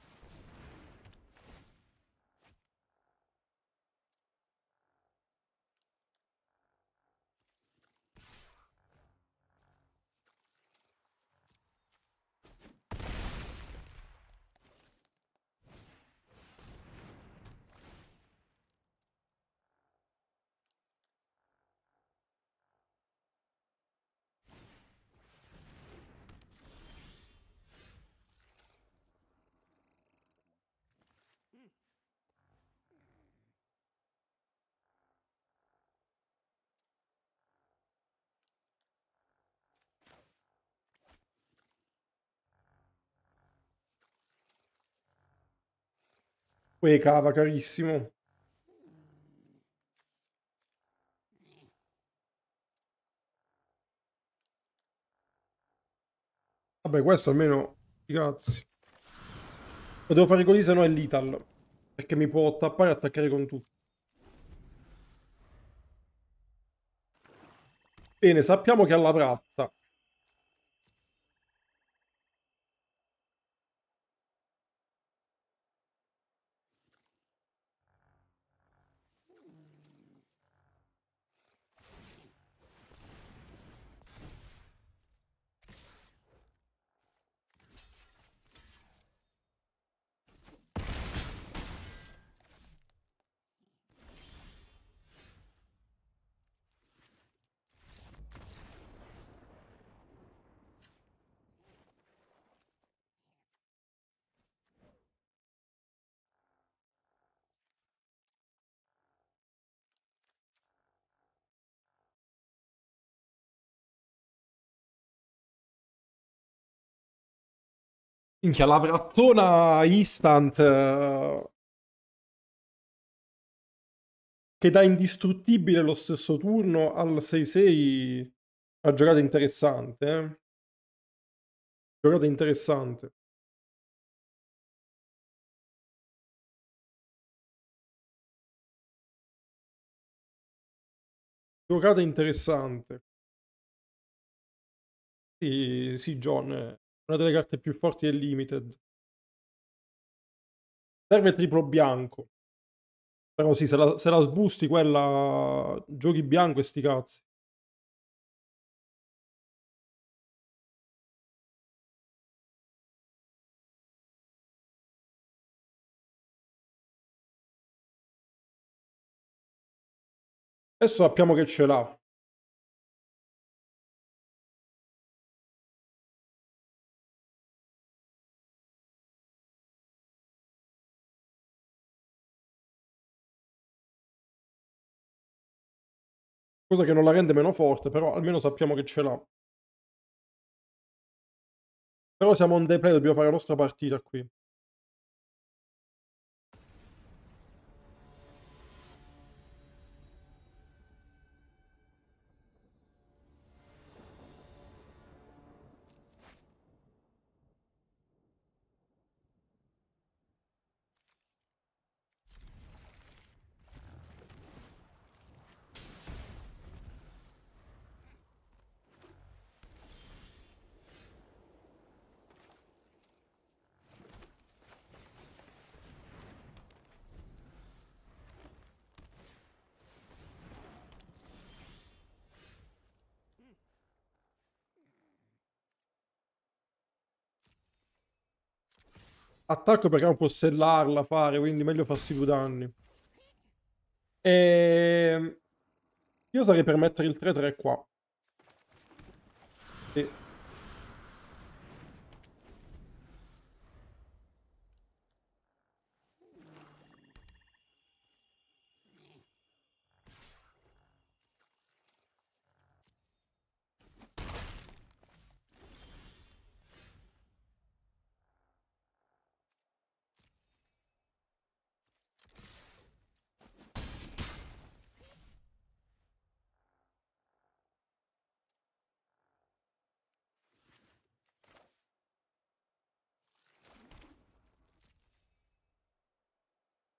A: Uè, cava, carissimo. Vabbè, questo almeno... Grazie. Lo devo fare così, se no è l'ital. Perché mi può tappare e attaccare con tutto. Bene, sappiamo che ha la fratta. Minchia, la frattona instant eh, che dà indistruttibile lo stesso turno al 6-6 una giocata interessante. Eh? Giocata interessante.
B: Giocata interessante. Sì, sì John. Eh. Una delle carte più forti del Limited. Serve triplo bianco. Però sì, se la, se la sbusti quella... Giochi bianco e sti cazzi. Adesso sappiamo che ce l'ha. cosa che non la rende meno forte, però almeno sappiamo che ce l'ha. Però siamo on the play, dobbiamo
A: fare la nostra partita qui. attacco perché non può sellarla, fare, quindi meglio farsi due danni. E... Ehm, io sarei per mettere il 3-3 qua.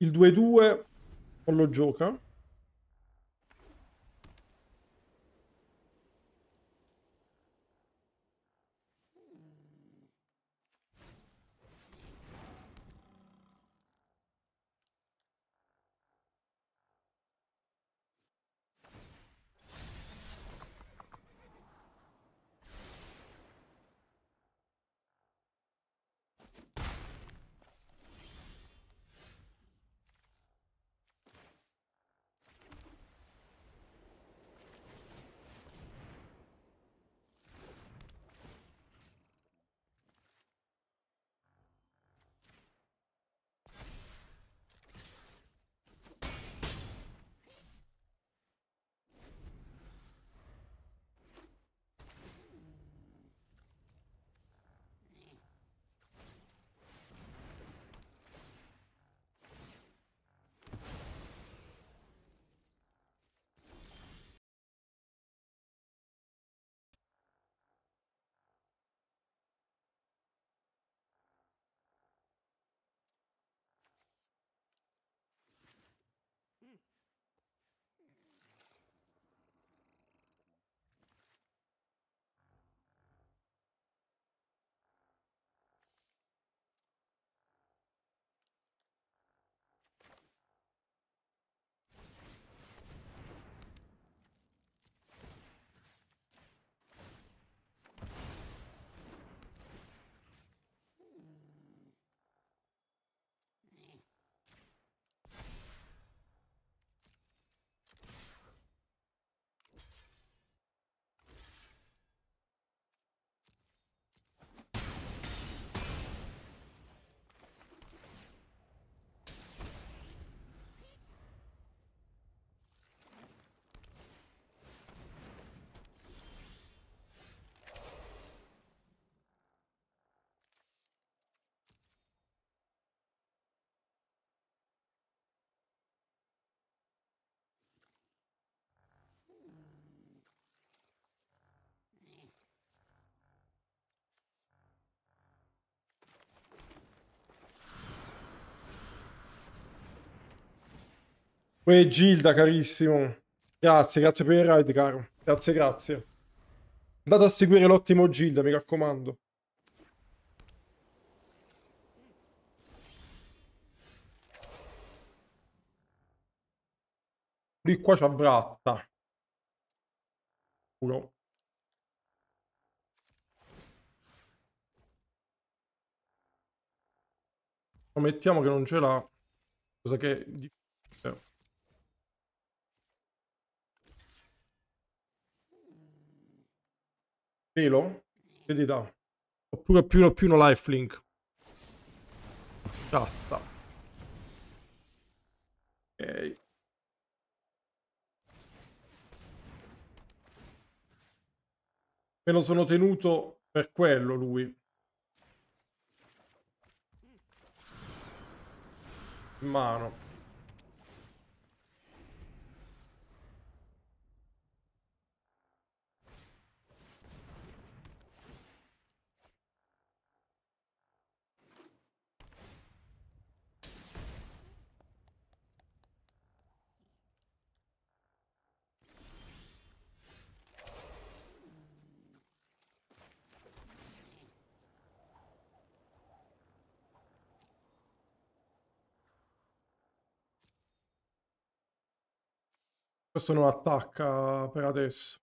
A: Il 2-2 non lo gioca. Uè, Gilda, carissimo. Grazie, grazie per il ride, caro. Grazie, grazie. Andate a seguire l'ottimo Gilda, mi raccomando. Lì qua c'ha bratta. Uno. Ammettiamo che non ce l'ha. Cosa che Velo? Vedità. Oppure più, o più uno lifelink. Catta. Ok. Me lo sono tenuto per quello lui. In mano. Questo non attacca per adesso.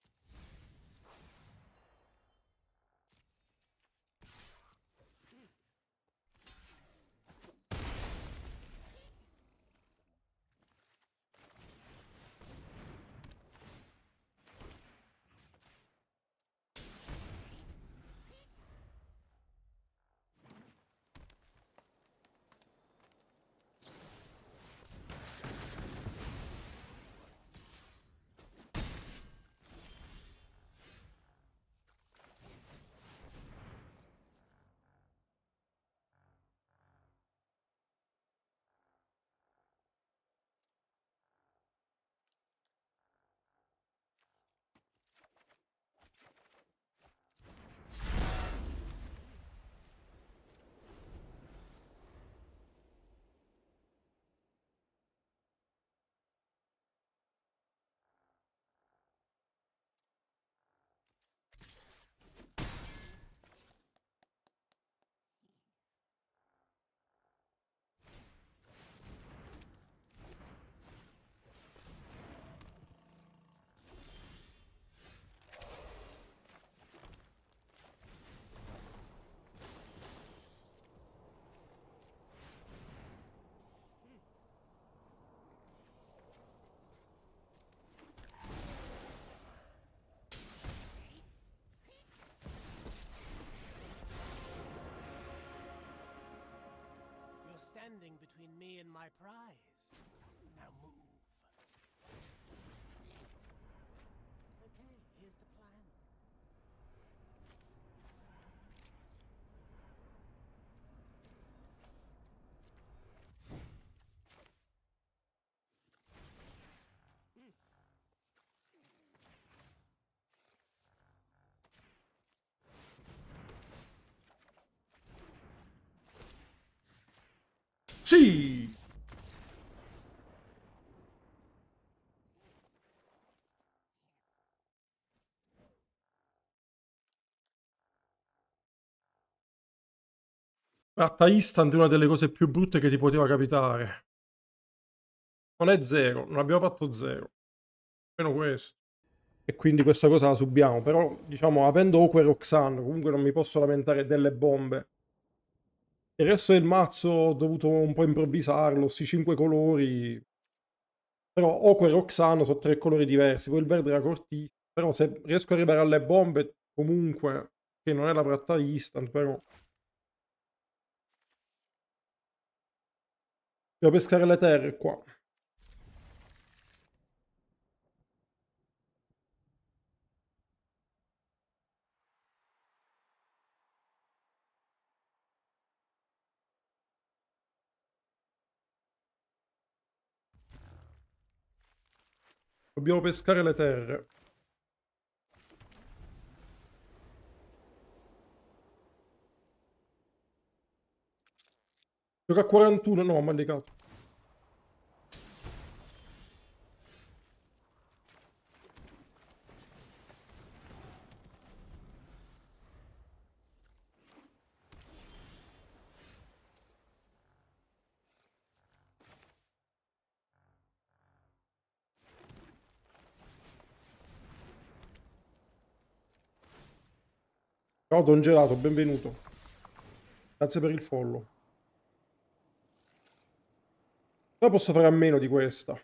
C: standing between me and my pride.
A: Sì! Tratta instant è una delle cose più brutte che ti poteva capitare. Non è zero, non abbiamo fatto zero. Meno questo. E quindi questa cosa la subiamo. Però, diciamo, avendo Oku e Roxanne, comunque non mi posso lamentare delle bombe. Il resto del mazzo ho dovuto un po' improvvisarlo, sti cinque colori. Però ho quel Roxano, sono tre colori diversi, poi il verde era cortissimo. Però se riesco a arrivare alle bombe, comunque, che non è la pratta instant, però... Devo pescare le terre qua. Dobbiamo pescare le terre. Gioca a 41, no, ho mallicato. Ciao Don Gelato, benvenuto. Grazie per il follow. Però posso fare a meno di questa.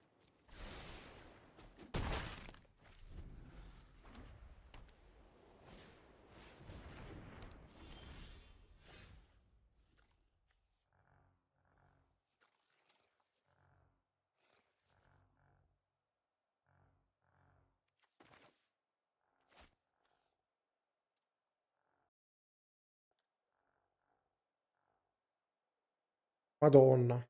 A: Madonna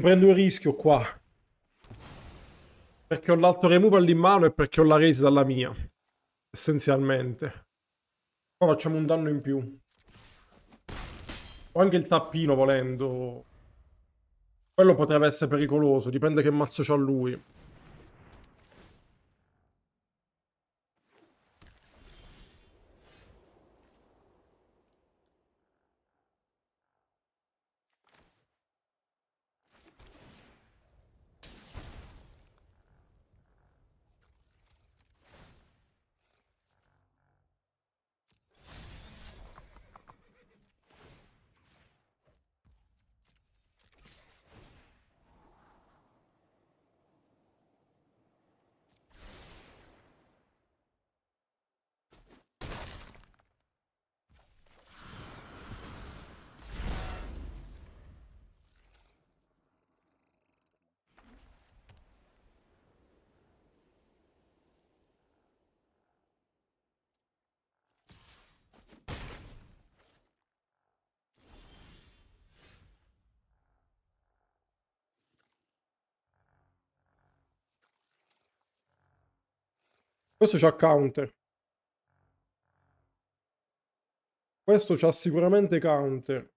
A: Mi prendo il rischio qua. Perché ho l'alto removal in mano e perché ho la raise dalla mia. Essenzialmente. Poi facciamo un danno in più. Ho anche il tappino volendo. Quello potrebbe essere pericoloso, dipende che mazzo c'ha lui. Questo c'ha counter. Questo c'ha sicuramente counter.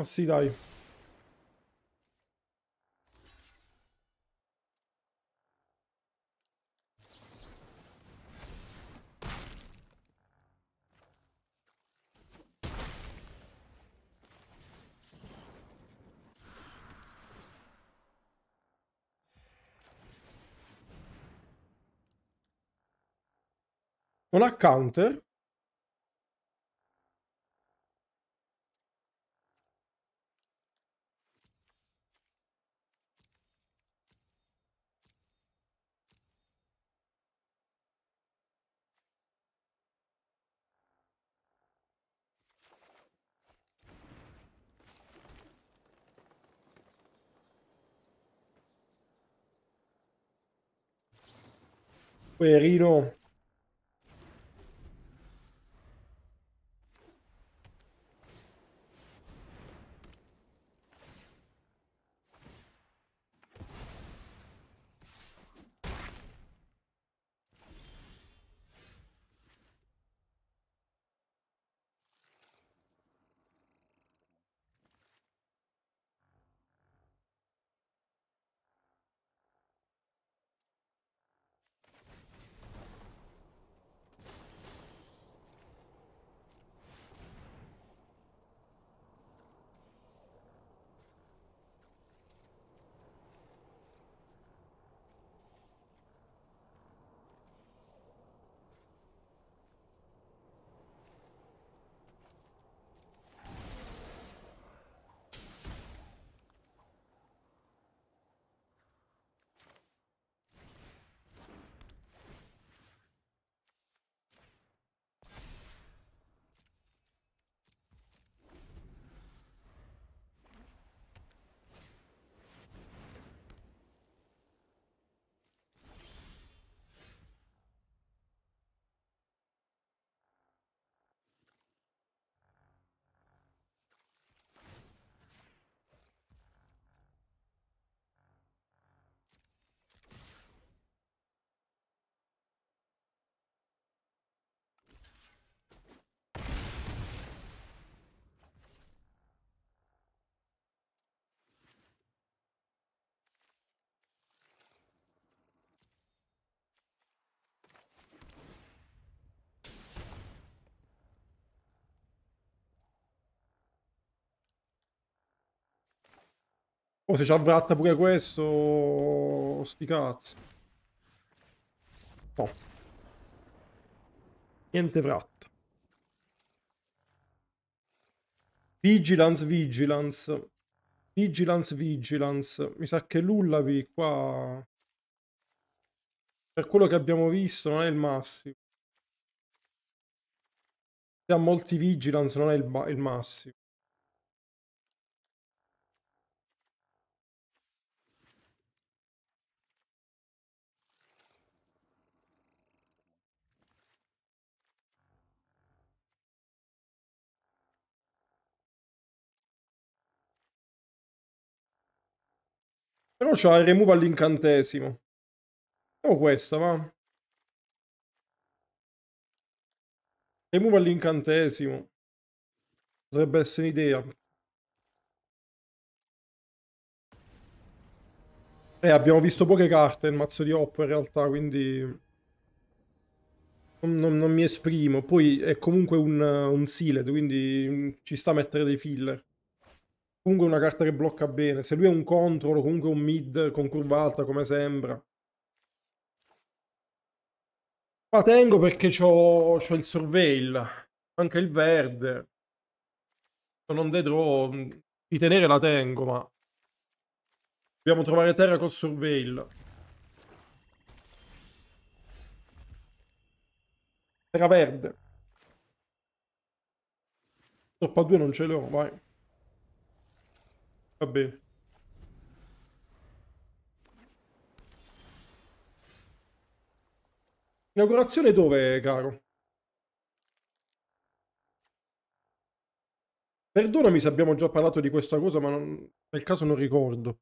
A: Ma ah, sì, dai. Non counter? Puede rir Oh, se ci avratta pure questo... Sti cazzi. No. Oh. Niente vratta. Vigilance, vigilance. Vigilance, vigilance. Mi sa che l'ullavi qua... Per quello che abbiamo visto non è il massimo. Se ha molti vigilance non è il, il massimo.
B: Però c'ha il remove
A: all'incantesimo. Facciamo questa, va. Remove all'incantesimo. Potrebbe essere un'idea. Eh, abbiamo visto poche carte nel mazzo di Hop in realtà, quindi... Non, non, non mi esprimo. Poi è comunque un, un sealed, quindi ci sta a mettere dei filler comunque è una carta che blocca bene. Se lui è un control o comunque un mid con curva alta come sembra. Qua tengo perché c'ho, c'ho il surveil, anche il verde. Non vedrò mm, di tenere la tengo, ma dobbiamo trovare terra col surveil. Terra verde. Troppa 2 non ce l'ho, vai. Va bene. Inaugurazione dove, caro? Perdonami se abbiamo già parlato di questa cosa, ma non... nel caso non ricordo.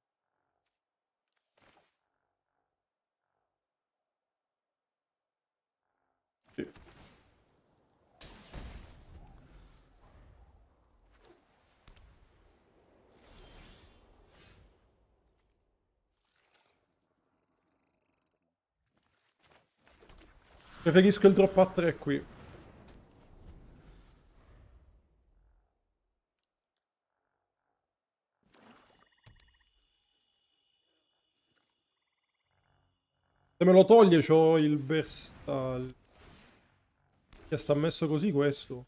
A: Preferisco il drop a 3 qui. Se me lo toglie c'ho il bersaglio. Che sta messo così questo?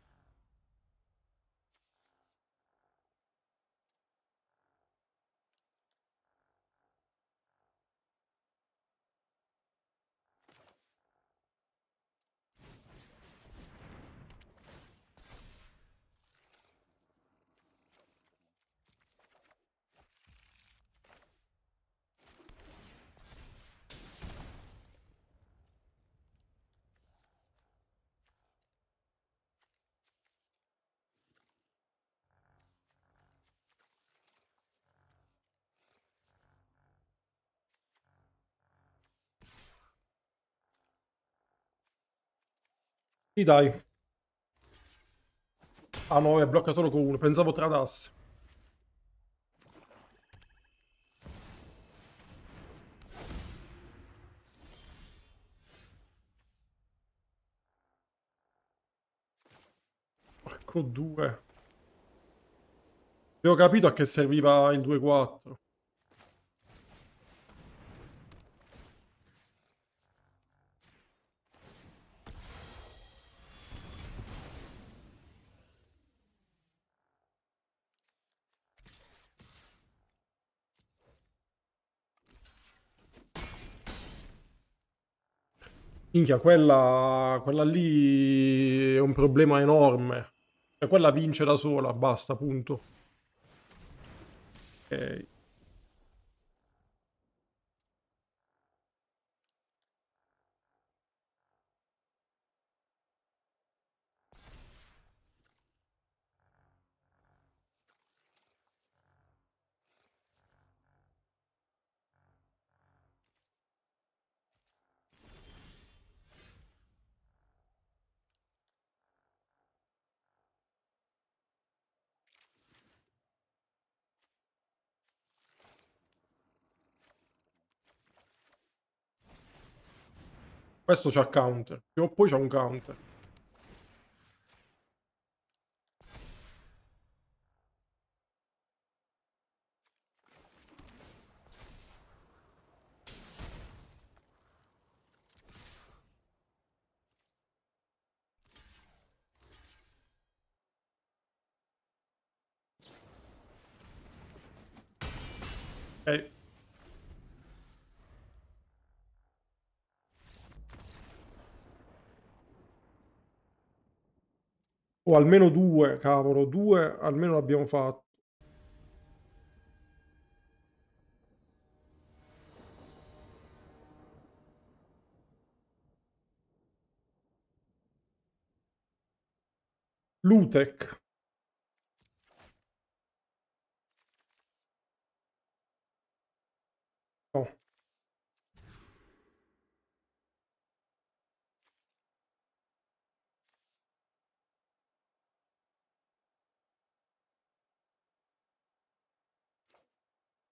A: Sì, dai. Ah no, è blocca solo con uno. Pensavo tradasse. Porco due. Avevo capito a che serviva il 2-4. minchia, quella, quella lì è un problema enorme. E quella vince da sola, basta, punto. Ok. Questo c'ha counter. Prima o poi c'ha un counter. O almeno due, cavolo, due almeno l'abbiamo fatto. Lutec.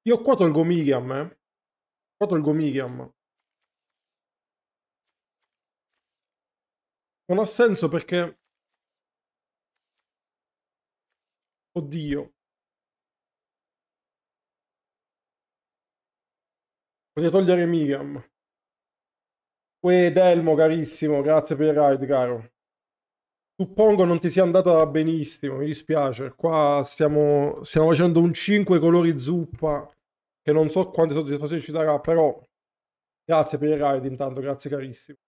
A: Io qua tolgo Gomigam, eh. Qua tolgo Gomigam. Non ha senso perché... Oddio. Voglio togliere Miriam. Uè, Delmo, carissimo, grazie per il ride, caro. Suppongo non ti sia andata benissimo, mi dispiace. Qua stiamo, stiamo facendo un 5 colori zuppa che non so quante soddisfazioni ci darà, però grazie per il raid intanto, grazie carissimo.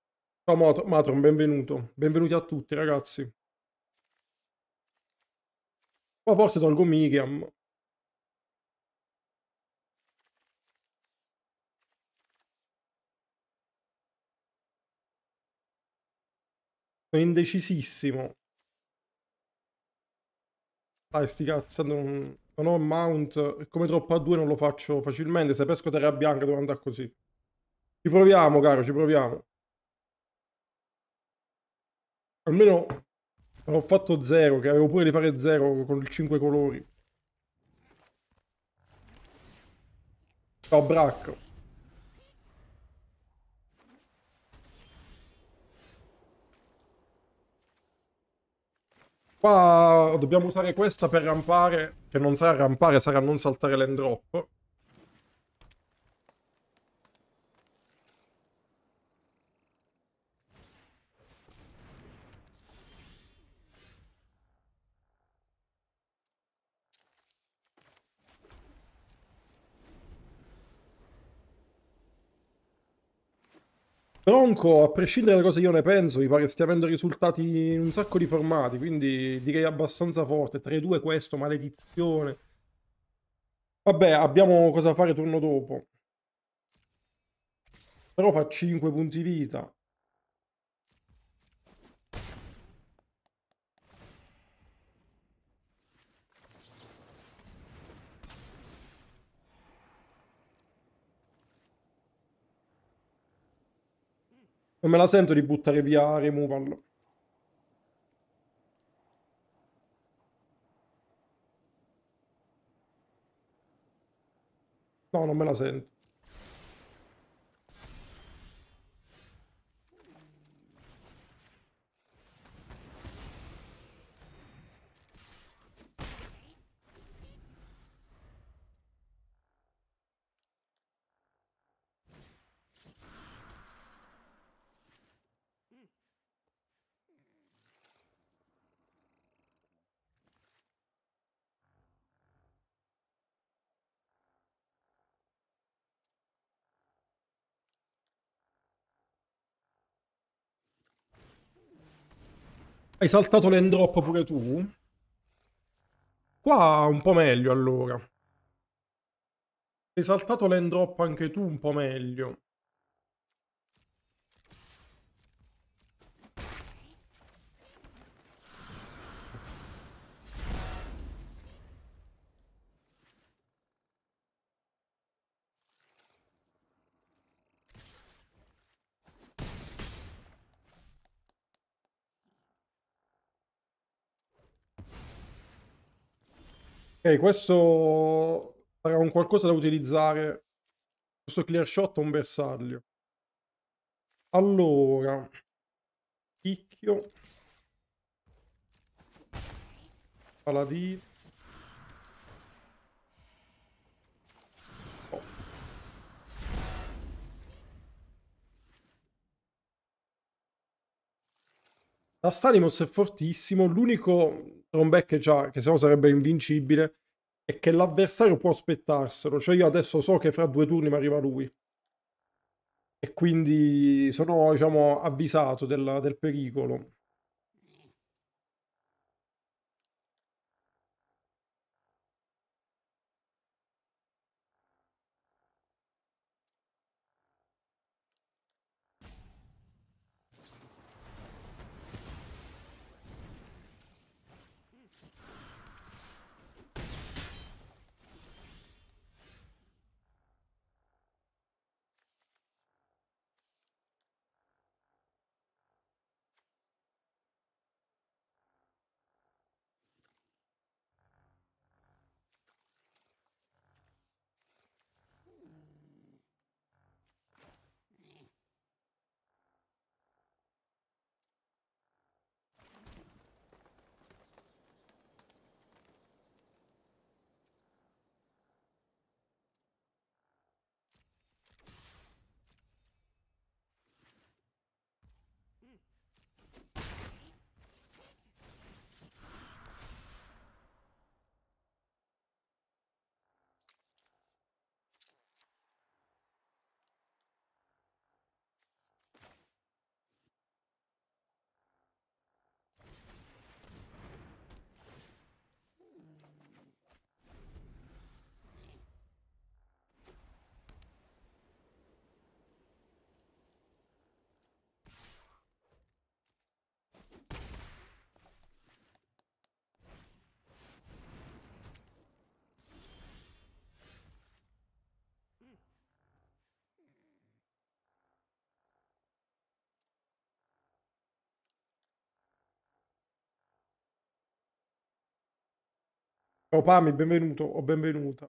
A: Ciao Matron, benvenuto, benvenuti a tutti ragazzi. Qua forse tolgo Miriam. Sono indecisissimo. Dai, sti cazzo, non non ho mount, come troppo a due non lo faccio facilmente, se pesco terra bianca devo andare così. Ci proviamo, caro, ci proviamo. Almeno ho fatto zero che avevo pure di fare zero con cinque colori. Ciao, bracco. Qua dobbiamo usare questa per rampare che non sarà rampare sarà non saltare l'endrop Bronco, a prescindere da cosa io ne penso, mi pare che stia avendo risultati in un sacco di formati, quindi direi abbastanza forte. 3-2 questo, maledizione. Vabbè, abbiamo cosa fare turno dopo. Però fa 5 punti vita. Non me la sento di buttare via removal. No, non me la sento. Hai saltato l'endrop pure tu? Qua un po' meglio allora. Hai saltato l'endrop anche tu un po' meglio. questo sarà un qualcosa da utilizzare. Questo clear shot è un bersaglio. Allora, picchio. Paladino. Oh. Dassanimos è fortissimo, l'unico Trombè che ha, che se no sarebbe invincibile, e che l'avversario può aspettarselo. Cioè io adesso so che fra due turni mi arriva lui. E quindi sono, diciamo, avvisato del, del pericolo. Ciao oh, Pami, benvenuto o oh, benvenuta.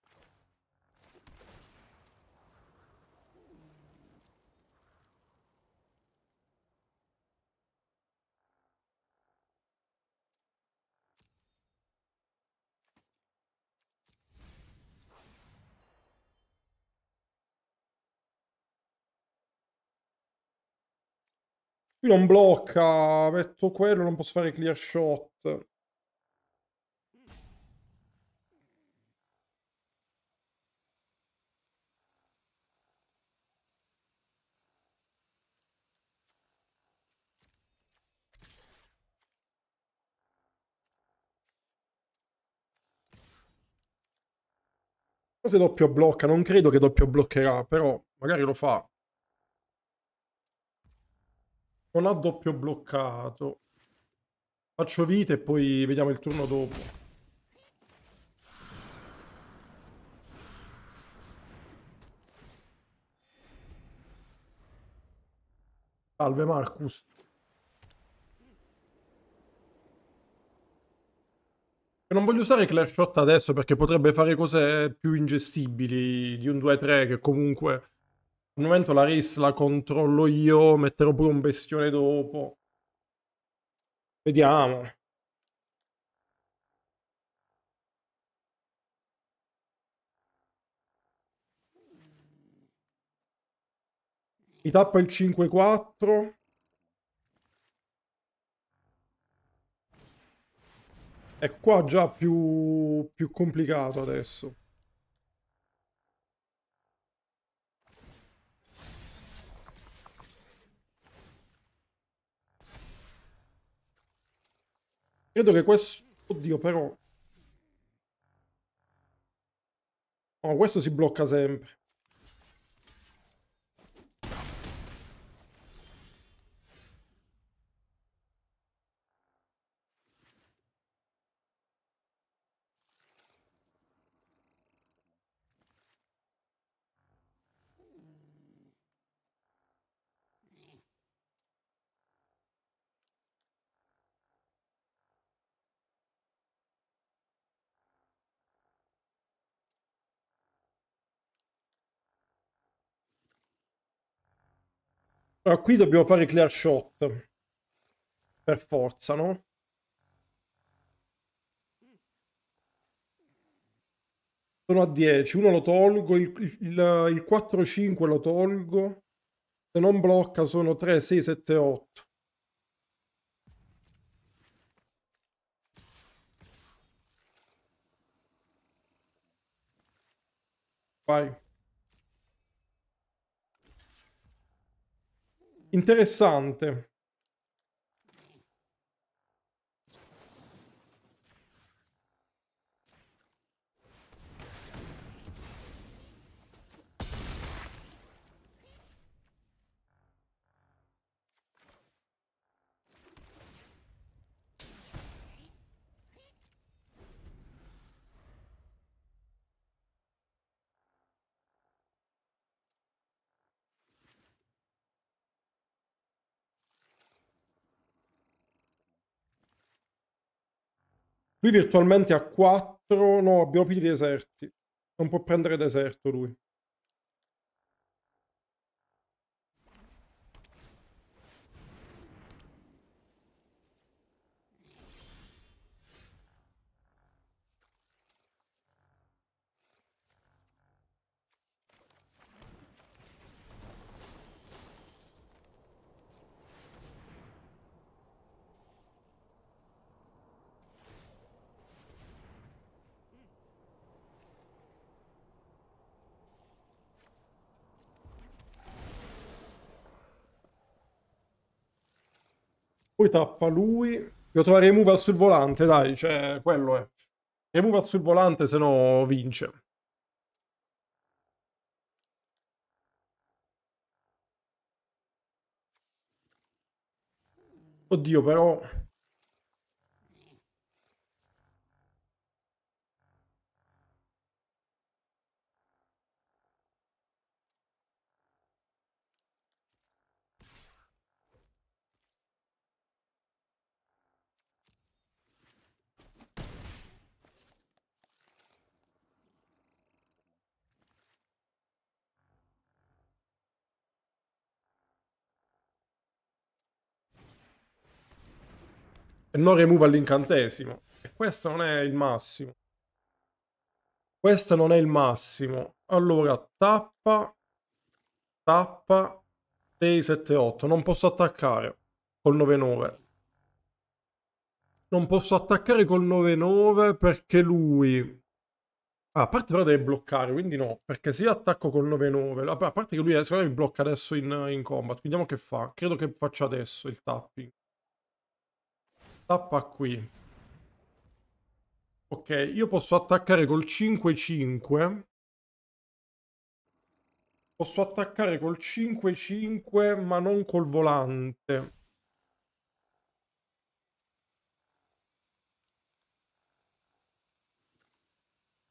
A: Qui non blocca, metto quello, non posso fare clear shot. se doppio blocca, non credo che doppio bloccherà, però magari lo fa. Non ha doppio bloccato. Faccio vite e poi vediamo il turno dopo. Salve Marcus. Non voglio usare Clash Shot adesso perché potrebbe fare cose più ingestibili di un 2-3 che comunque al momento la race la controllo io, metterò pure un bestione dopo. Vediamo. Mi tappa il 5-4. È qua già più, più complicato adesso. Credo che questo... Oddio, però... No, questo si blocca sempre. Allora, qui dobbiamo fare clear shot. Per forza, no? Sono a 10. Uno lo tolgo, il, il, il 4-5 lo tolgo. Se non blocca sono 3, 6, 7, 8. Vai. Interessante. Lui virtualmente ha 4, no, abbiamo più di deserti. Non può prendere deserto lui. Poi tappa lui. Devo trovare removal sul volante, dai, cioè, quello è. Removal sul volante, se no vince. Oddio, però... e non remove all'incantesimo. E questo non è il massimo. Questo non è il massimo. Allora, tappa, tappa, 6, 7, 8. Non posso attaccare col 9, 9. Non posso attaccare col 9, 9 perché lui... Ah, a parte però deve bloccare, quindi no. Perché se io attacco col 9, 9... A parte che lui secondo me mi blocca adesso in, in combat. Vediamo che fa. Credo che faccia adesso il tapping tappa qui. Ok, io posso attaccare col 5-5. Posso attaccare col 5-5, ma non col volante.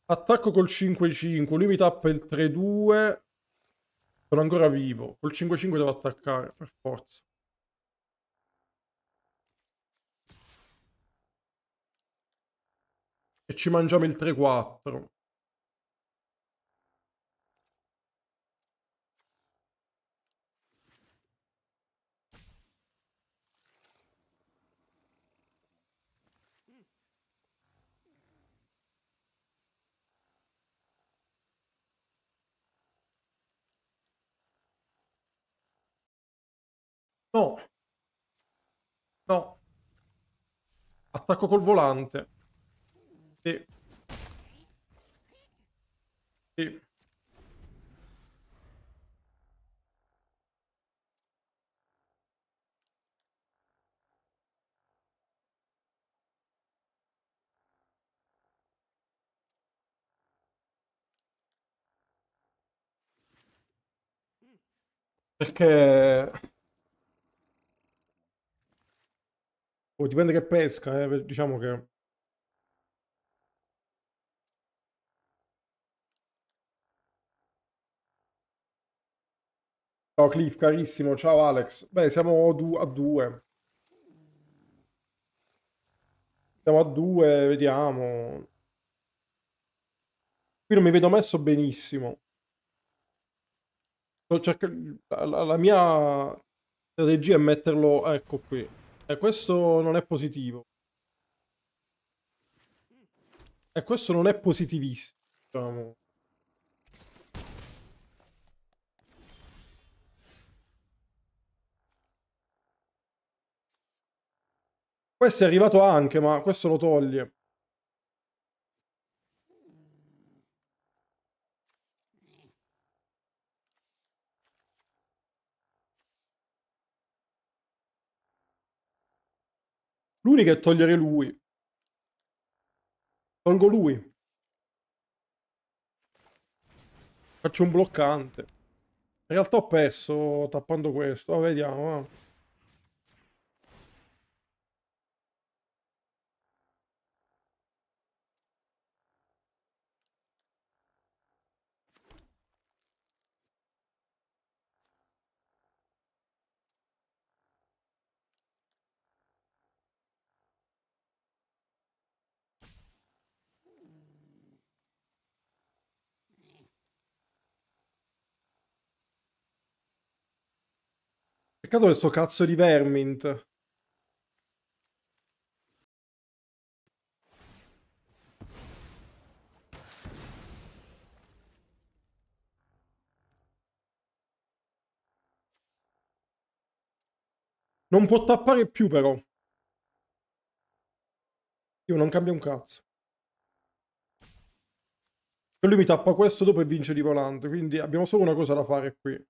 A: Attacco col 5-5, lui mi tappa il 3-2. Sono ancora vivo. Col 5-5 devo attaccare, per forza. E ci mangiamo il 3-4. No. No. Attacco col volante. Sì. Sì. Perché... Oh, dipende che pesca, eh. diciamo che... Ciao Cliff, carissimo, ciao Alex. Beh, siamo a due. Siamo a due, vediamo. Qui non mi vedo messo benissimo. Cercando... La, la, mia strategia è metterlo, ecco qui. E questo non è positivo. E questo non è positivissimo, diciamo. Questo è arrivato anche, ma questo lo toglie. L'unica è togliere lui. Tolgo lui. Faccio un bloccante. In realtà ho perso tappando questo. Ah, vediamo. Ah. Peccato che sto cazzo di Vermint. Non può tappare più però. Io non cambio un cazzo. E lui mi tappa questo dopo e vince di volante, quindi abbiamo solo una cosa da fare qui.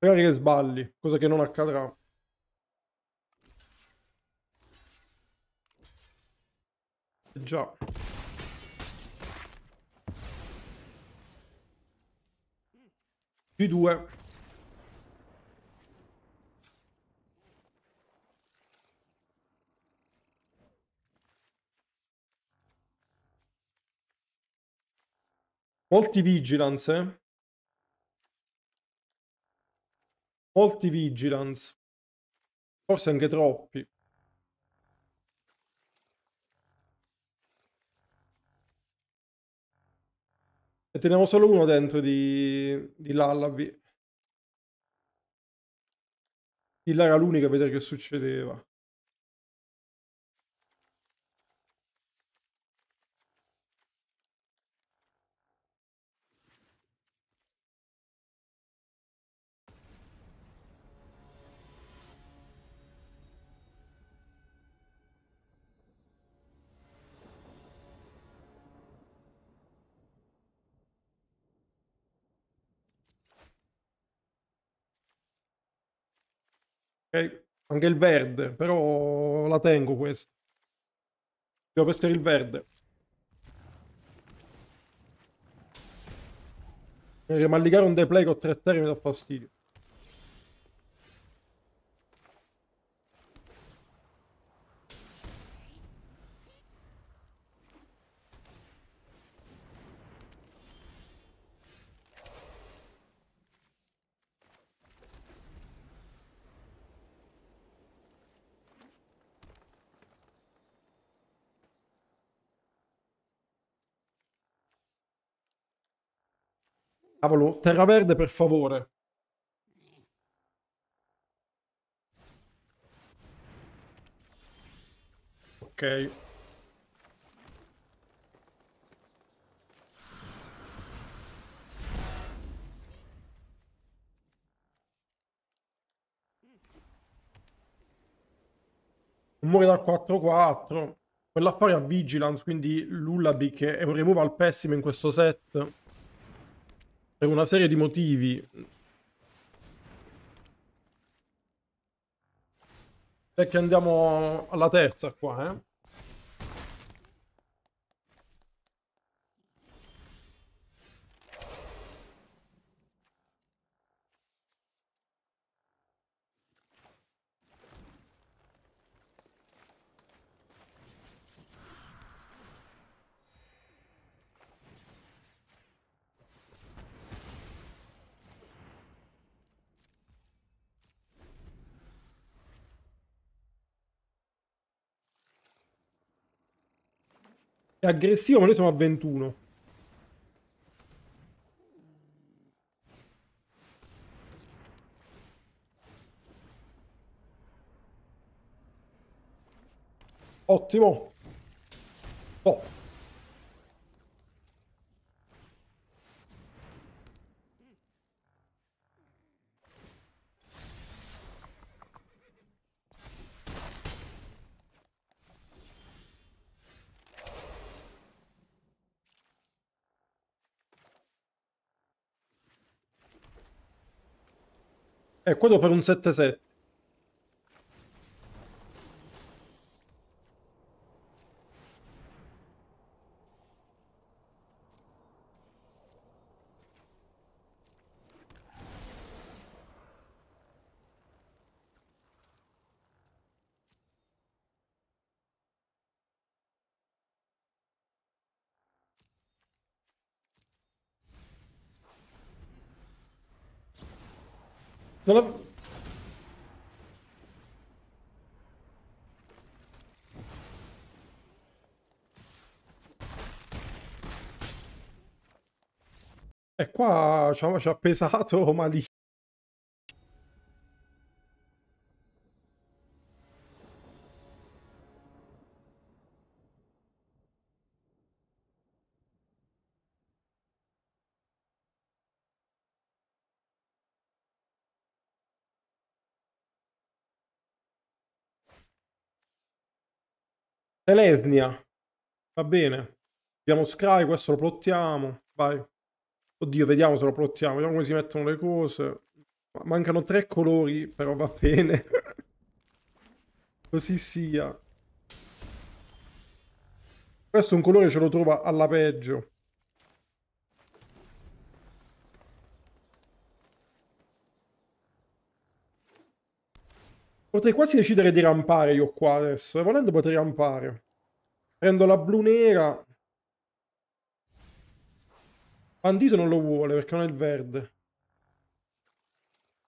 A: Magari che sbagli, cosa che non accadrà. Eh, già. G2. Molti vigilance, eh? Molti vigilance. Forse anche troppi. E teniamo solo uno dentro di, di Illa era l'unica a vedere che succedeva. Anche il verde, però la tengo questa. Devo pescare il verde. Perché un deplay con tre terre mi dà fastidio. Cavolo, terra verde per favore. Ok. Muore da 4-4. Quell'affare ha Vigilance, quindi Lullaby che è un removal pessimo in questo set per una serie di motivi e che andiamo alla terza qua eh aggressivo, ma noi siamo a 21. Ottimo. Oh. E eh, quello per un 7-7. Non la... E eh, qua ci ha pesato malissimo. Telesnia. Va bene. Abbiamo Sky, questo lo plottiamo. Vai. Oddio, vediamo se lo plottiamo. Vediamo come si mettono le cose. Mancano tre colori, però va bene. Così sia. Questo un colore ce lo trova alla peggio. Potrei quasi decidere di rampare io qua adesso. E eh, volendo potrei rampare. Prendo la blu nera. Bandito non lo vuole perché non è il verde.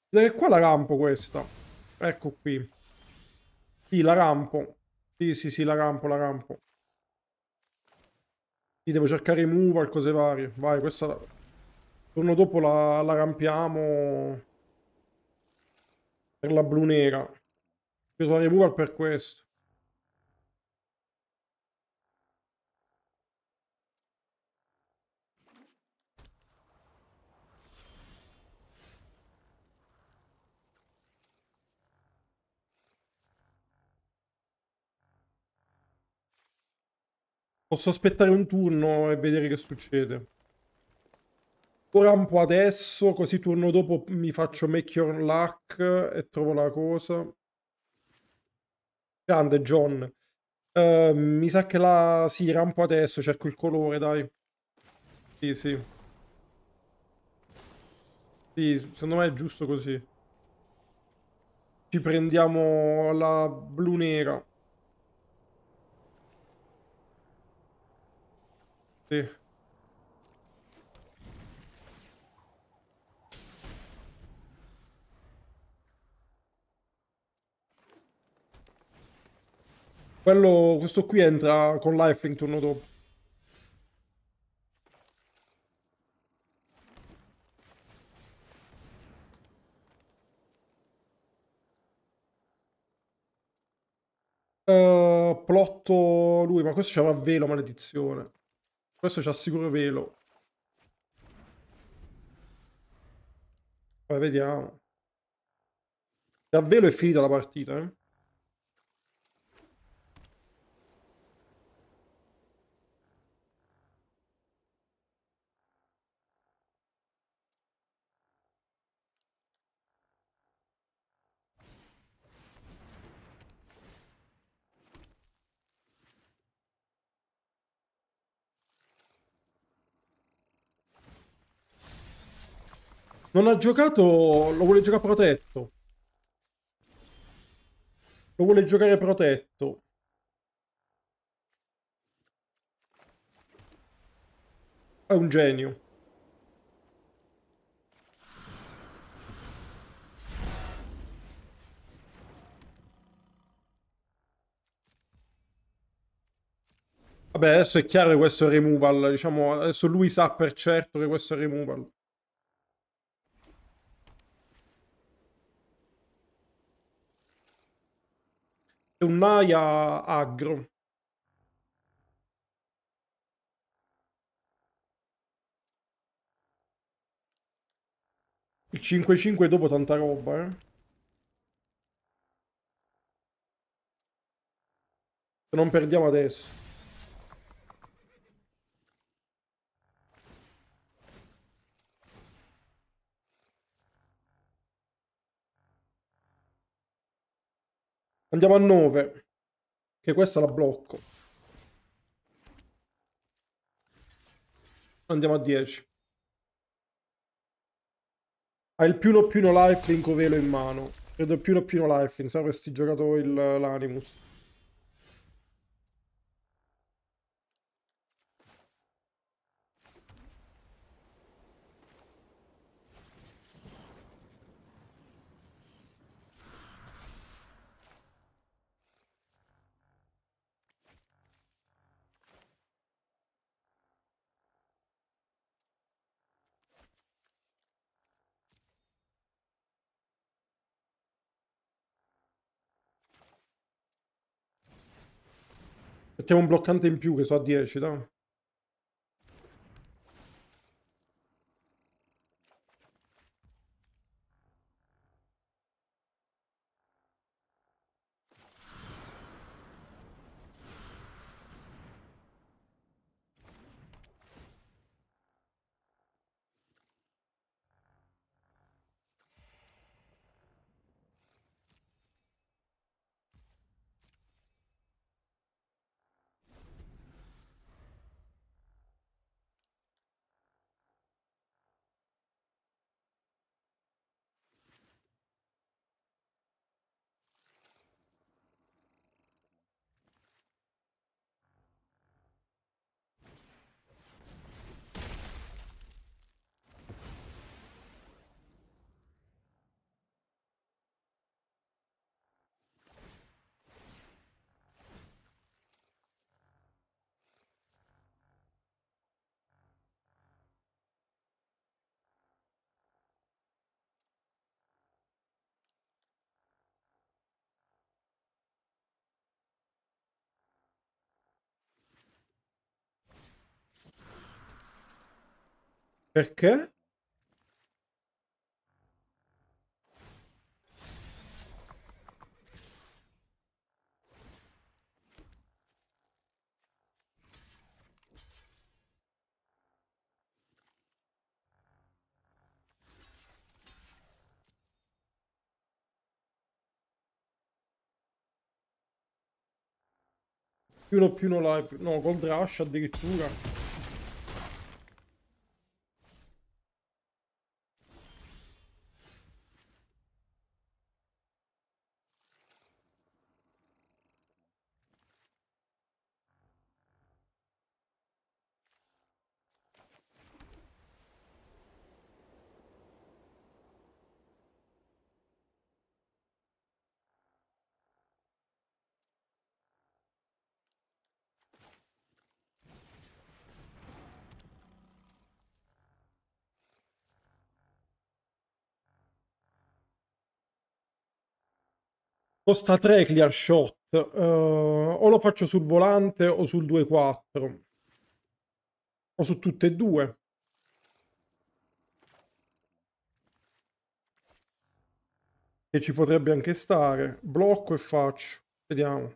A: Vedete qua la rampo questa. Ecco qui. Sì, la rampo. Sì, sì, sì, la rampo, la rampo. Sì, devo cercare move, cose varie. Vai, questa... La... Torno dopo la, la rampiamo... Per la blu nera preso la removal per questo. Posso aspettare un turno e vedere che succede. Ora un po' adesso, così turno dopo mi faccio make your luck e trovo la cosa. Grande John. Uh, mi sa che la si rampo adesso, cerco il colore, dai. Sì, sì. Sì, secondo me è giusto così. Ci prendiamo la blu nera. Sì. Quello, questo qui entra con lifelink turno dopo. Uh, plotto lui, ma questo c'aveva velo, maledizione. Questo c'ha sicuro velo. Poi vediamo. Davvero è finita la partita, eh. Non ha giocato, lo vuole giocare protetto. Lo vuole giocare protetto. È un genio. Vabbè, adesso è chiaro che questo è removal, diciamo, adesso lui sa per certo che questo è removal. un Naya aggro. Il 5-5 dopo tanta roba, eh. Se non perdiamo adesso. Andiamo a 9. Che questa la blocco. Andiamo a 10. Ha il più no più no lifelink o velo in mano. Credo più no più no lifelink. Sa questi giocato l'animus. Mettiamo un bloccante in più che so a 10, no? Perché? più uno più uno live no gold rush addirittura costa 3 clear shot, uh, o lo faccio sul volante o sul 2-4, o su tutte e due. Che ci potrebbe anche stare. Blocco e faccio. Vediamo.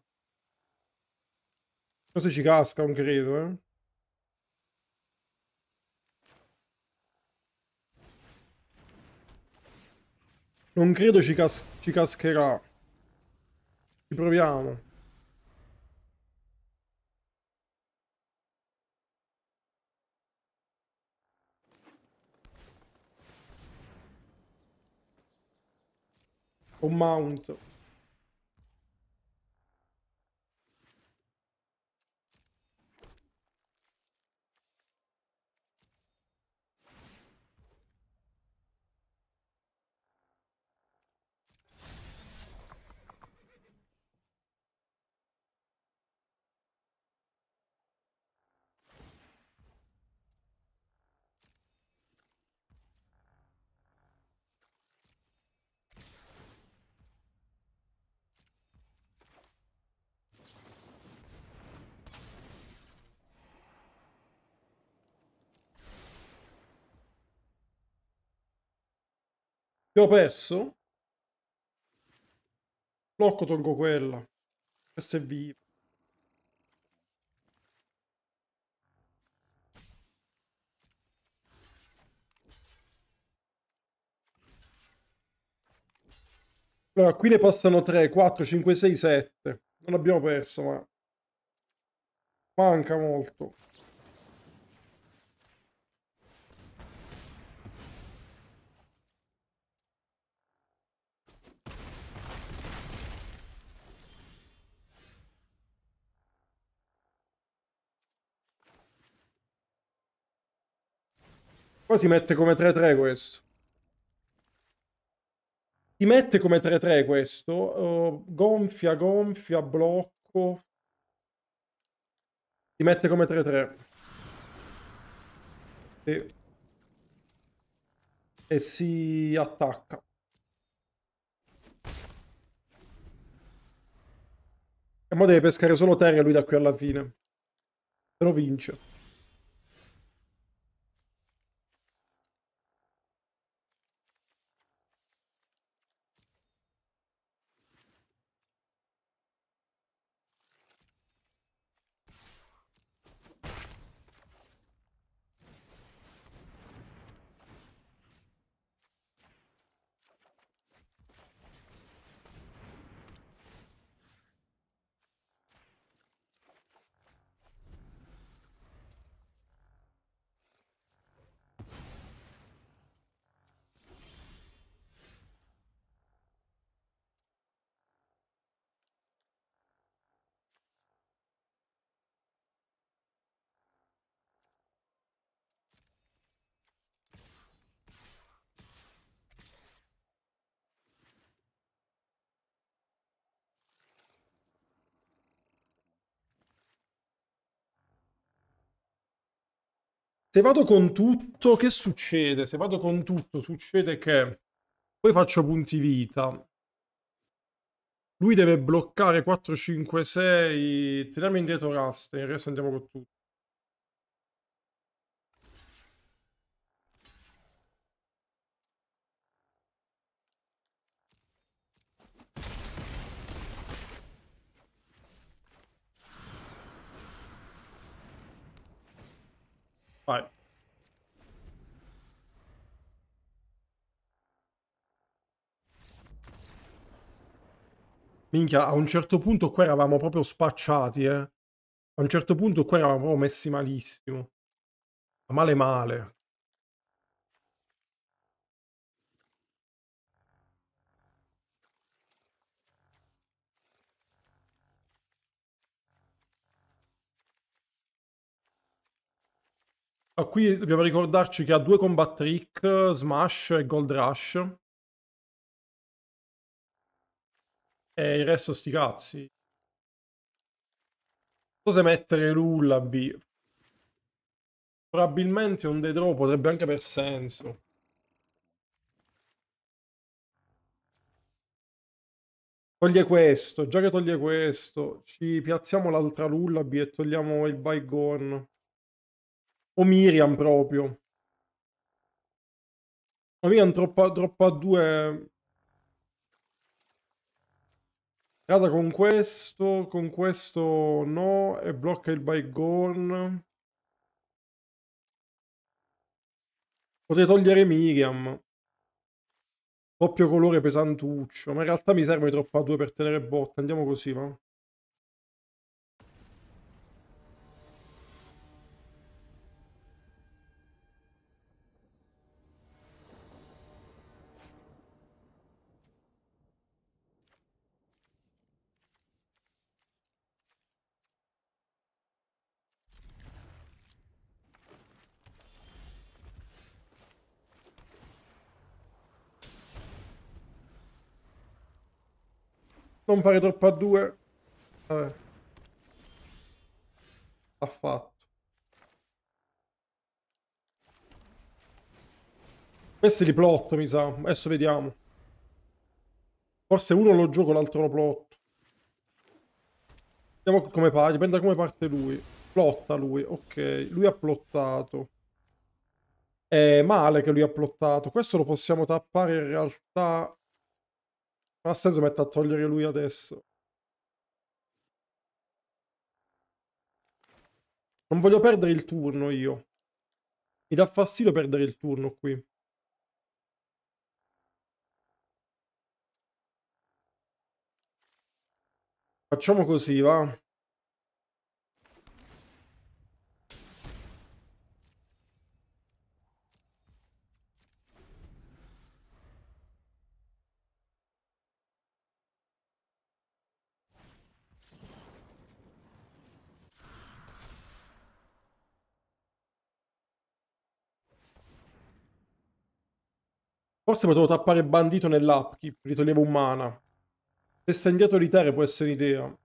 A: Cosa ci casca, non credo, eh. Non credo ci, cas ci cascherà. Ci proviamo. Un mount. Che ho perso? Blocco tolgo quella. Questa è viva. Allora, qui ne passano 3, 4, 5, 6, 7. Non abbiamo perso, ma... Manca molto. Poi si mette come 3-3 questo. Si mette come 3-3 questo. Uh, gonfia, gonfia, blocco. Si mette come 3-3. E... e si attacca. E mo deve pescare solo terra lui da qui alla fine. Però vince. se vado con tutto, che succede? Se vado con tutto, succede che poi faccio punti vita. Lui deve bloccare 4, 5, 6. Tiriamo indietro Rust e il resto andiamo con tutto. Minchia, a un certo punto qua eravamo proprio spacciati, eh. A un certo punto qua eravamo proprio messi malissimo. Male male. Ah, qui dobbiamo ricordarci che ha due combat trick, eh, Smash e Gold Rush. E il resto sti cazzi. Non so se mettere l'ullaby. Probabilmente un dedro potrebbe anche per senso. Toglie questo, già che toglie questo, ci piazziamo l'altra lullaby e togliamo il bygone. O Miriam proprio. Miriam troppa, troppa due Gata con questo, con questo no, e blocca il bygone. Potrei togliere Miriam. Doppio colore pesantuccio, ma in realtà mi servono troppa due per tenere botta. Andiamo così, va? compare troppo a due. Vabbè. L'ha fatto. Questi li plotto, mi sa. Adesso vediamo. Forse uno lo gioco, l'altro lo plotto. Vediamo come parte. Dipende da come parte lui. Plotta lui. Ok. Lui ha plottato. È male che lui ha plottato. Questo lo possiamo tappare in realtà non ha senso mettere a togliere lui adesso. Non voglio perdere il turno io. Mi dà fastidio perdere il turno qui. Facciamo così, va? Forse potevo tappare bandito nell'upkeep, ritolievo un mana. Testa indietro di terra può essere un'idea.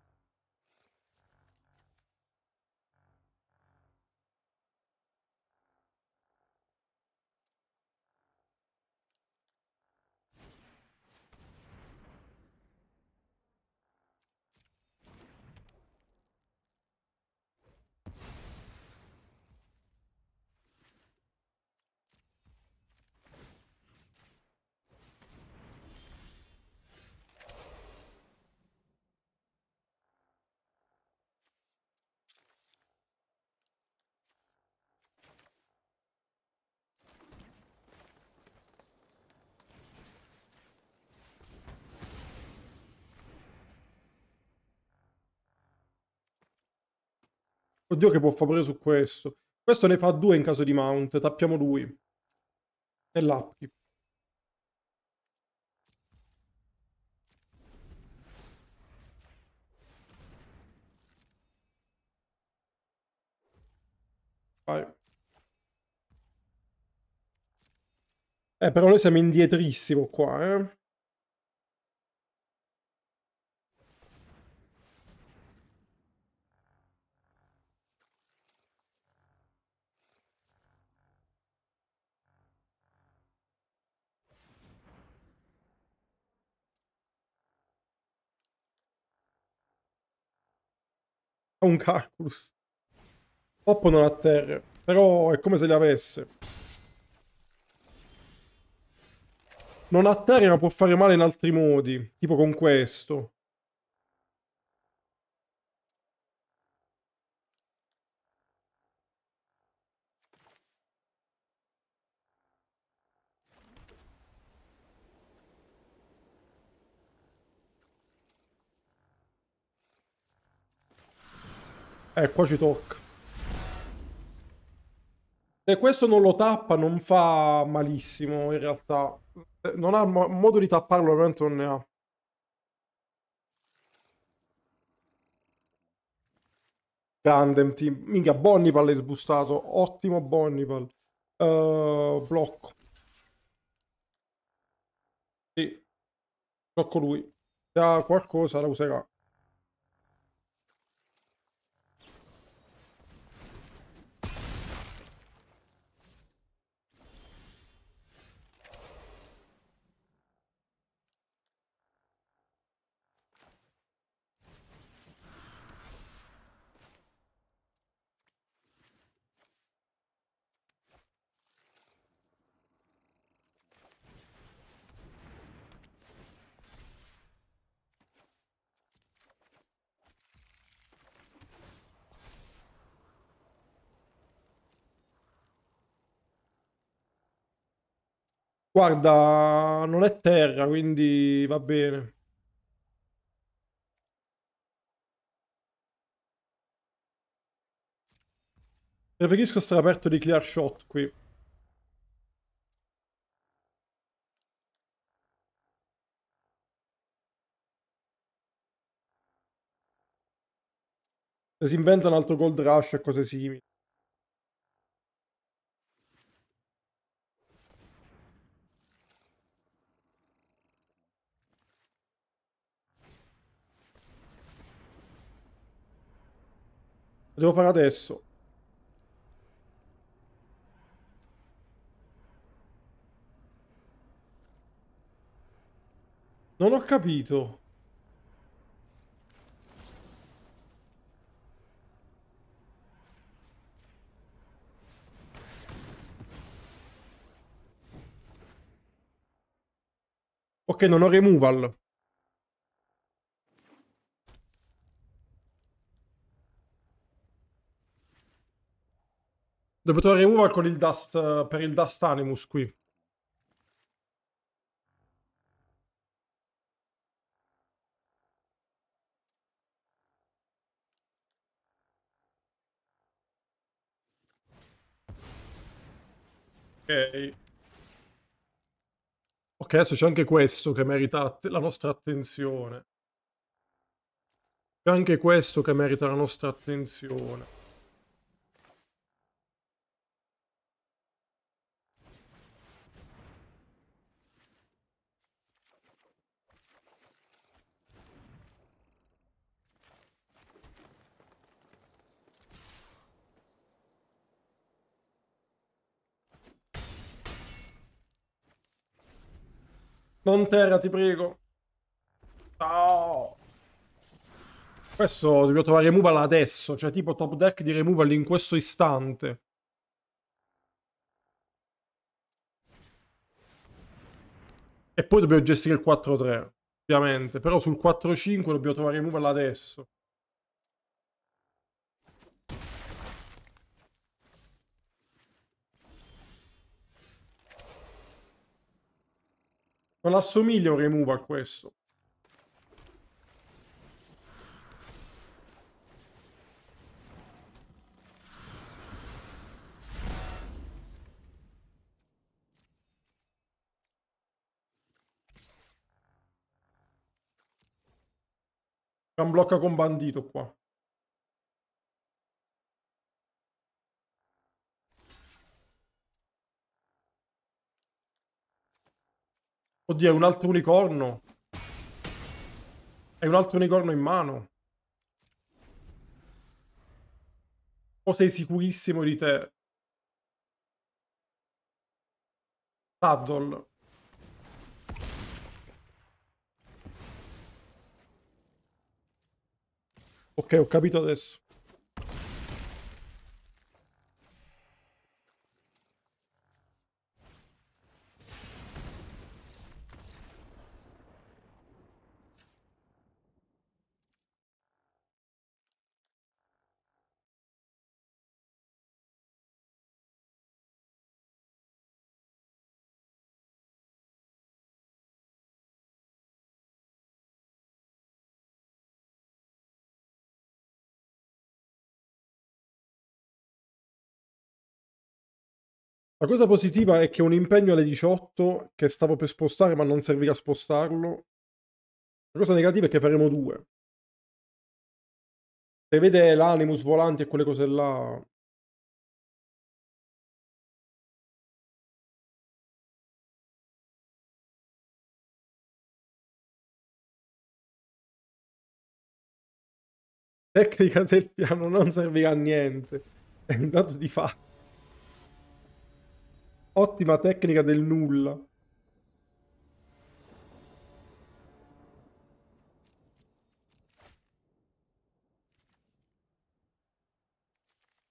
A: Oddio che può favorire su questo. Questo ne fa due in caso di mount, tappiamo lui. E l'upkeep. Vai. Eh, però noi siamo indietrissimo qua, eh. Ha un Carculus. Purtroppo non ha terre, però è come se le avesse. Non ha terre ma può fare male in altri modi, tipo con questo. Eh, ecco, qua ci tocca. E questo non lo tappa, non fa malissimo in realtà. Non ha modo di tapparlo, ovviamente non ne ha. Grande team. Minchia, Bonnipal è sbustato. Ottimo Bonnipal. Uh, eh, blocco. Sì. Blocco lui. Se ha qualcosa la userà. Guarda, non è terra, quindi va bene. Preferisco stare aperto di clear shot qui. Se Si inventa un altro gold rush e cose simili. devo pagare adesso. Non ho capito. Ok, non ho removal. Debutto removal con il Dust per il Dust Animus qui. Ok. Ok, adesso c'è anche questo che merita la nostra attenzione. C'è anche questo che merita la nostra attenzione. Non terra, ti prego. No. Questo dobbiamo trovare removal adesso, cioè tipo top deck di removal in questo istante. E poi dobbiamo gestire il 4-3, ovviamente. Però sul 4-5 dobbiamo trovare removal adesso. Non assomiglia un remove a questo. Un blocca con bandito qua. Oddio, è un altro unicorno. È un altro unicorno in mano. O sei sicurissimo di te? Paddle. Ok, ho capito adesso. La cosa positiva è che un impegno alle 18 che stavo per spostare ma non servirà a spostarlo. La cosa negativa è che faremo due.
B: Se vede l'animus volanti e quelle cose là,
A: tecnica del piano non servirà a niente. È un dato di fatto. Ottima tecnica del nulla.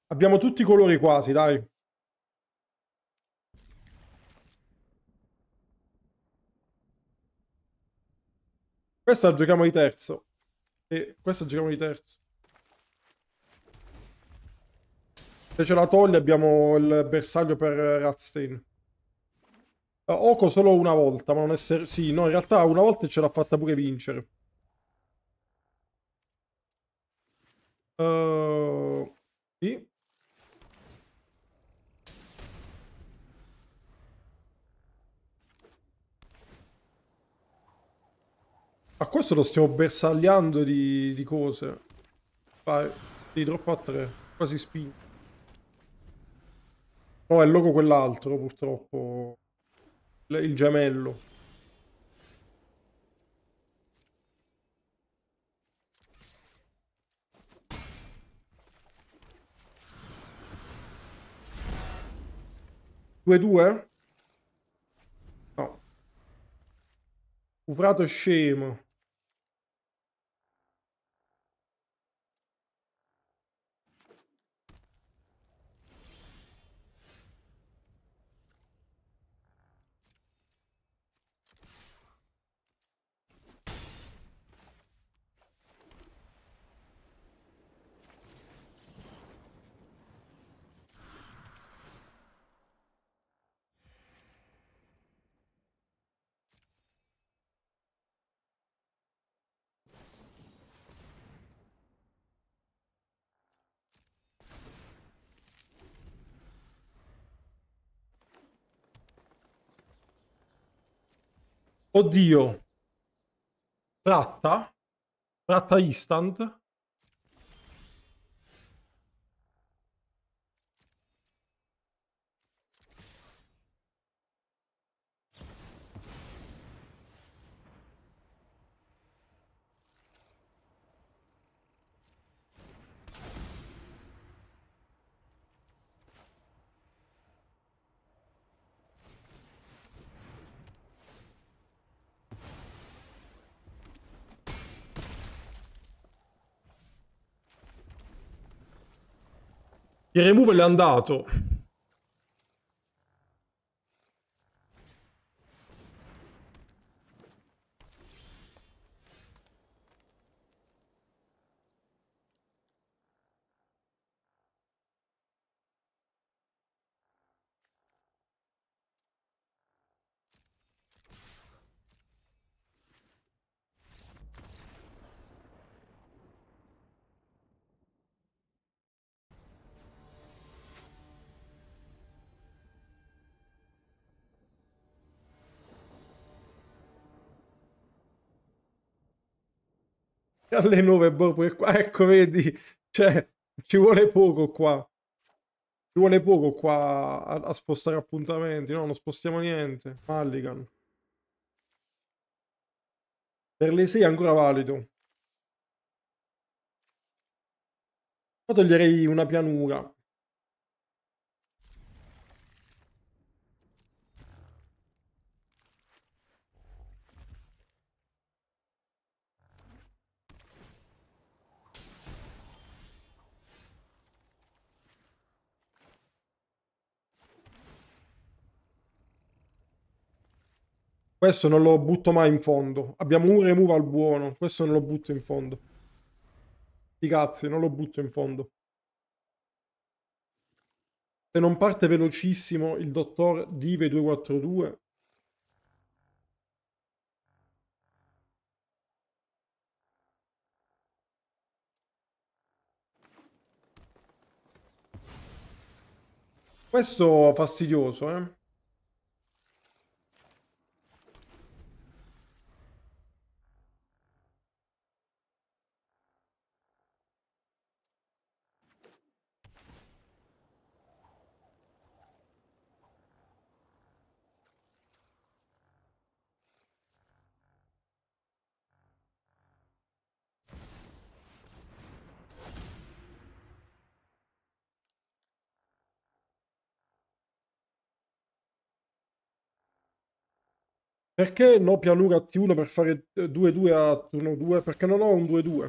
A: Abbiamo tutti i colori quasi, dai. Questa giochiamo di terzo. E questa giochiamo di terzo. Se ce la toglie abbiamo il bersaglio per Ratstein. Eh, Oco solo una volta, ma non è Sì, no, in realtà una volta ce l'ha fatta pure vincere. Uh, sì. A questo lo stiamo bersagliando di, di cose. Vai, di troppo a tre. Quasi spinto. No, è il logo quell'altro, purtroppo. Il gemello. Due due? No. Ufrato è scemo. Oddio. Tratta. Tratta instant. Il removal è andato alle 9 boh, per qua ecco vedi cioè ci vuole poco qua ci vuole poco qua a, a spostare appuntamenti no non spostiamo niente Mulligan per le 6 è ancora valido. Ma toglierei una pianura. Questo non lo butto mai in fondo. Abbiamo un removal buono. Questo non lo butto in fondo. Sti cazzi, non lo butto in fondo. Se non parte velocissimo il dottor Dive 242... Questo fastidioso, eh? Perché no pianura a T1 per fare 2-2 eh, a turno 2? Perché non ho un 2-2.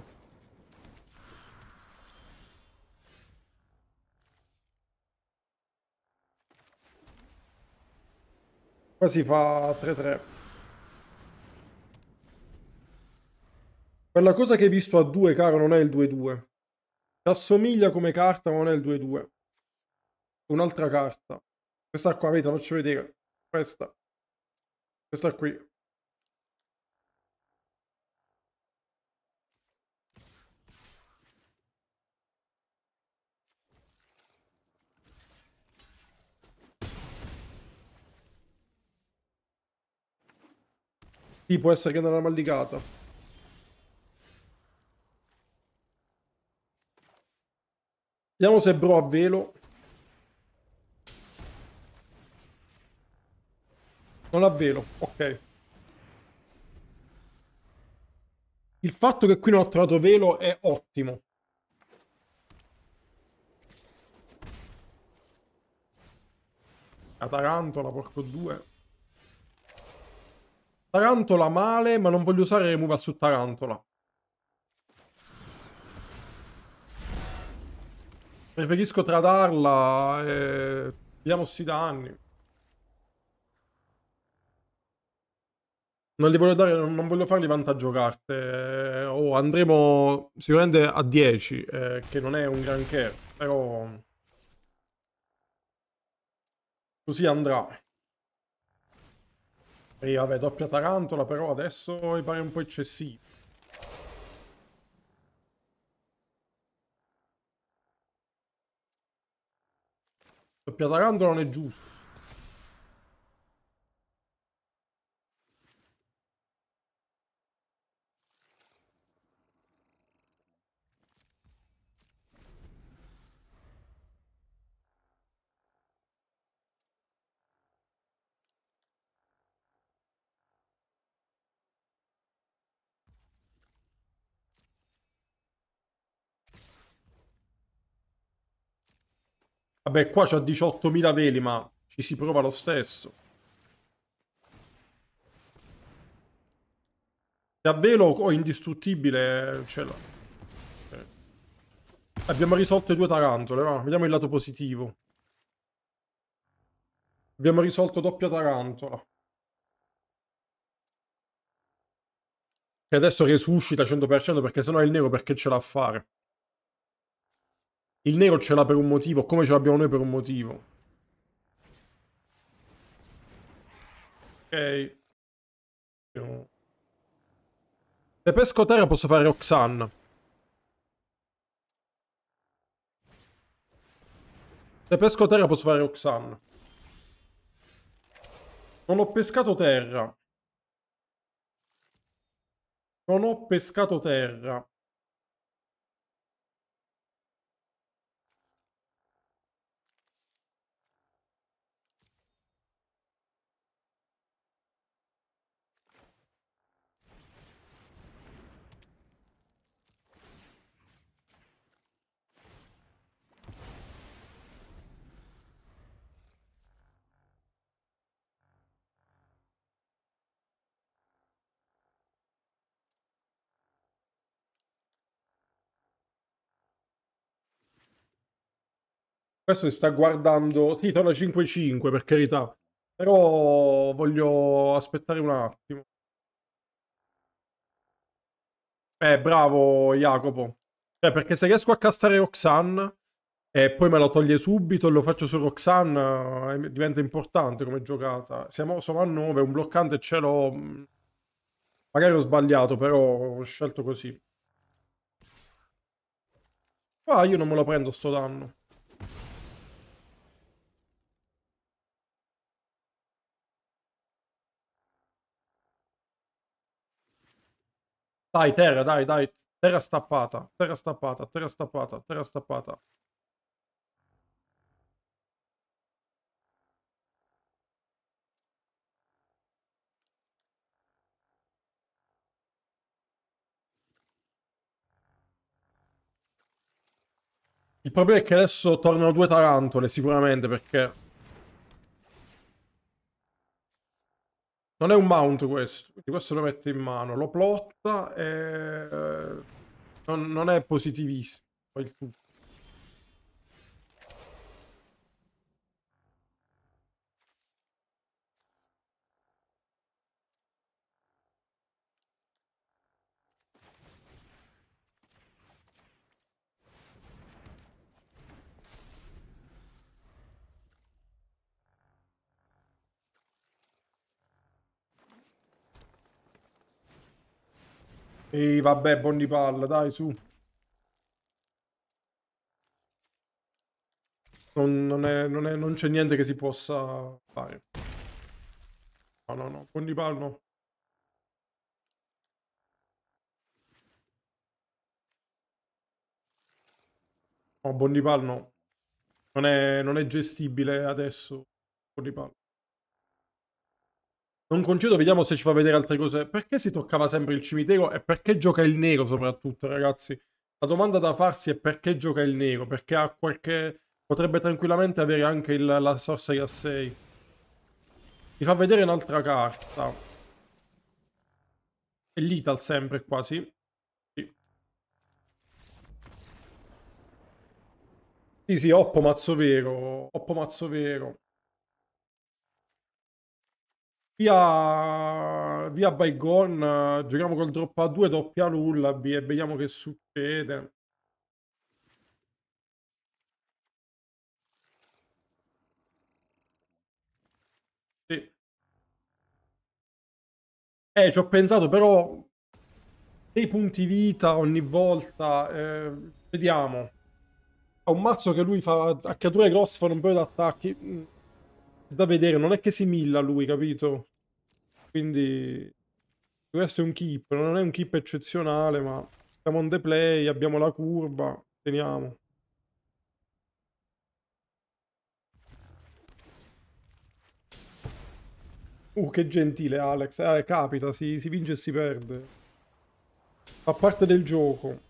A: Qua si fa 3-3. Quella cosa che hai visto a 2, caro, non è il 2-2. Assomiglia come carta, ma non è il 2-2. Un'altra carta. Questa qua, vedete, la faccio vedere. Questa. Questa qui. Sì, può essere che è una malligata. Vediamo se bro a velo. Non ha velo, ok. Il fatto che qui non ho trovato velo è ottimo. La tarantola, porco due. Tarantola male, ma non voglio usare remove su tarantola. Preferisco tradarla e... Eh, vediamo sti danni. Non, voglio dare, non voglio fargli vantaggio carte. Eh, oh, andremo sicuramente a 10, eh, che non è un granché, però... Così andrà. E vabbè, doppia tarantola, però adesso mi pare un po' eccessivo. Doppia tarantola non è giusto. Vabbè, qua c'ha 18.000 veli, ma ci si prova lo stesso. Se a velo o indistruttibile ce l'ha. Okay. Eh. Abbiamo risolto i due tarantole, va? Vediamo il lato positivo. Abbiamo risolto doppia tarantola. Che adesso resuscita 100% perché sennò è il nero perché ce l'ha a fare. Il nero ce l'ha per un motivo, come ce l'abbiamo noi per un motivo. Ok. Se pesco terra posso fare Roxanne. Se pesco terra posso fare Roxanne. Non ho pescato terra. Non ho pescato terra. Questo si sta guardando... Sì, torna 5-5, per carità. Però voglio aspettare un attimo. Eh, bravo Jacopo. Cioè, perché se riesco a castare Roxanne e poi me lo toglie subito e lo faccio su Roxanne, eh, diventa importante come giocata. Siamo solo a 9, un bloccante ce l'ho... Mm. Magari ho sbagliato, però ho scelto così. Qua ah, io non me lo prendo sto danno. Dai, terra, dai, dai. Terra stappata, terra stappata, terra stappata, terra stappata. Il problema è che adesso tornano due tarantole sicuramente perché Non è un mount questo, quindi questo lo mette in mano, lo plotta e eh, non, non è positivissimo il tutto. Ehi, vabbè, buon palla, dai, su. Non, non c'è niente che si possa fare. No, no, no, buon palla, no. No, buon palla, no. Non è, non è gestibile adesso, buon palla. Non concedo, vediamo se ci fa vedere altre cose. Perché si toccava sempre il cimitero e perché gioca il nero soprattutto, ragazzi? La domanda da farsi è perché gioca il nero? Perché ha qualche... potrebbe tranquillamente avere anche il... la sorsa a 6. Mi fa vedere un'altra carta. E l'Ital sempre quasi. Sì. Sì, sì, Oppo mazzo vero. Oppo mazzo vero. Via, via Baigon, giochiamo col drop a 2 doppia nulla B e vediamo che succede. Sì. Eh, ci ho pensato, però dei punti vita ogni volta, eh, vediamo. Ha un mazzo che lui fa a creature grosse, fa un po' di attacchi. Mm da vedere, non è che si milla lui, capito? Quindi questo è un keep, non è un keep eccezionale, ma siamo on the play, abbiamo la curva, teniamo. Uh, che gentile Alex, eh, capita, si, si vince e si perde. Fa parte del gioco.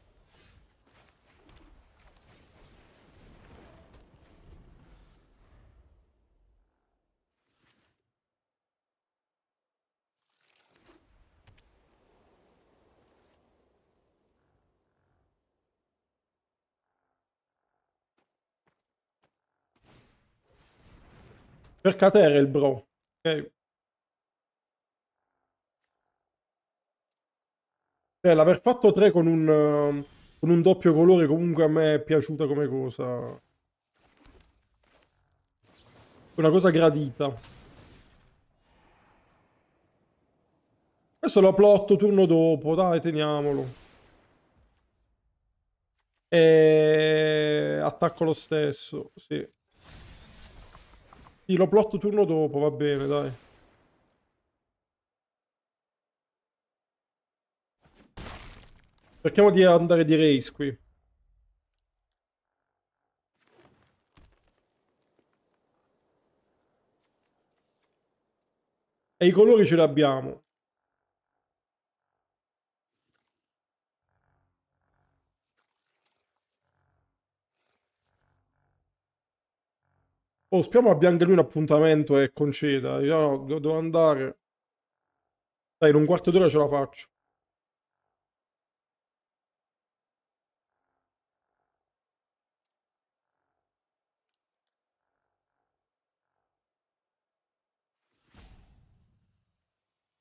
A: Per Catera il bro. Ok. Cioè, l'aver fatto tre con un, eh, con un doppio colore comunque a me è piaciuta come cosa. Una cosa gradita. Questo lo plotto turno dopo, dai, teniamolo. E... Attacco lo stesso, sì. Sì, lo blocco turno dopo, va bene, dai. Cerchiamo di andare di race qui. E i colori ce li abbiamo. Oh, speriamo abbia anche lui un appuntamento e conceda. Io no, devo andare. Dai, in un quarto d'ora ce la faccio.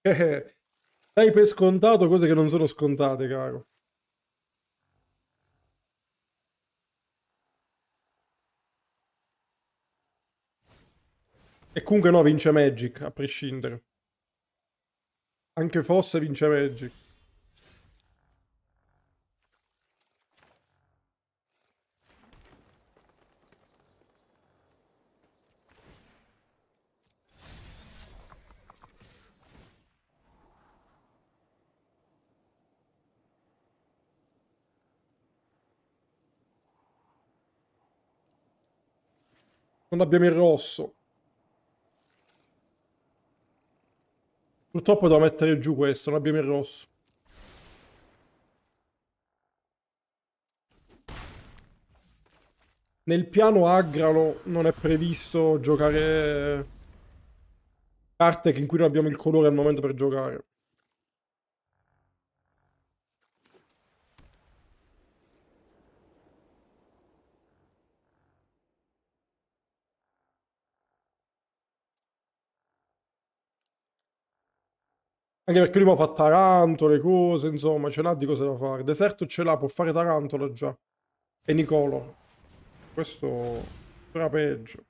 A: Eh, eh. Dai per scontato cose che non sono scontate, caro. E comunque no, vince Magic, a prescindere. Anche fosse vince Magic. Non abbiamo il rosso. Purtroppo devo mettere giù questo, non abbiamo il rosso. Nel piano Agralo non è previsto giocare carte in cui non abbiamo il colore al momento per giocare. Anche perché lui fa Tarantole, cose, insomma, ce l'ha di cose da fare. Deserto ce l'ha, può fare Tarantola già. E Nicolo. Questo era peggio.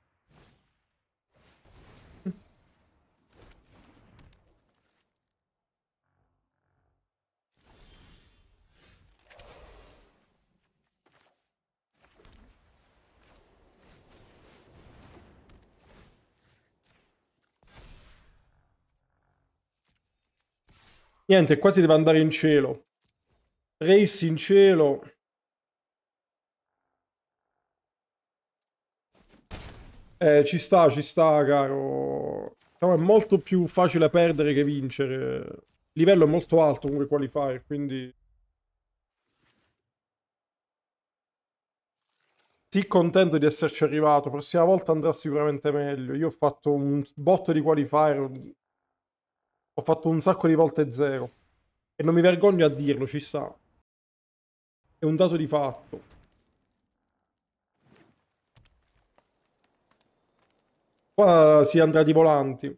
A: Niente, quasi si deve andare in cielo. Race in cielo. Eh, ci sta, ci sta, caro. Però è molto più facile perdere che vincere. Il livello è molto alto comunque qualifier, quindi... Sì, contento di esserci arrivato. La prossima volta andrà sicuramente meglio. Io ho fatto un botto di qualifier, ho fatto un sacco di volte zero. E non mi vergogno a dirlo, ci sta. È un dato di fatto. Qua si andrà di volanti.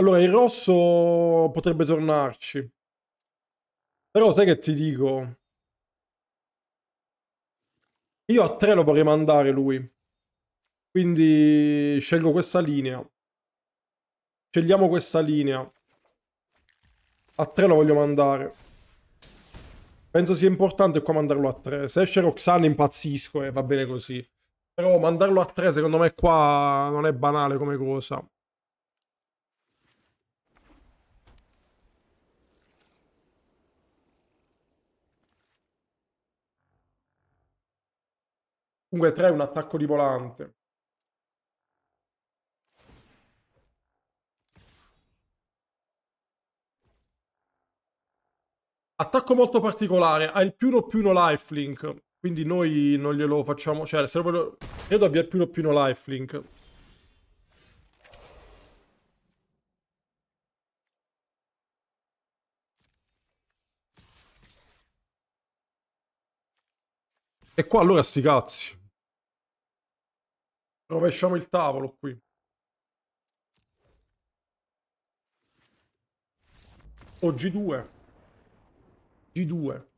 A: Allora, il rosso potrebbe tornarci. Però sai che ti dico? Io a 3 lo vorrei mandare lui. Quindi scelgo questa linea. Scegliamo questa linea. A 3 lo voglio mandare. Penso sia importante qua mandarlo a 3. Se esce Roxanne impazzisco e eh, va bene così. Però mandarlo a 3 secondo me qua non è banale come cosa. Comunque 3 è un attacco di volante. Attacco molto particolare, ha il più no più no lifelink, quindi noi non glielo facciamo, cioè se lo credo abbia il più no più no lifelink. E qua allora sti cazzi. Rovesciamo il tavolo qui. O G2. G2.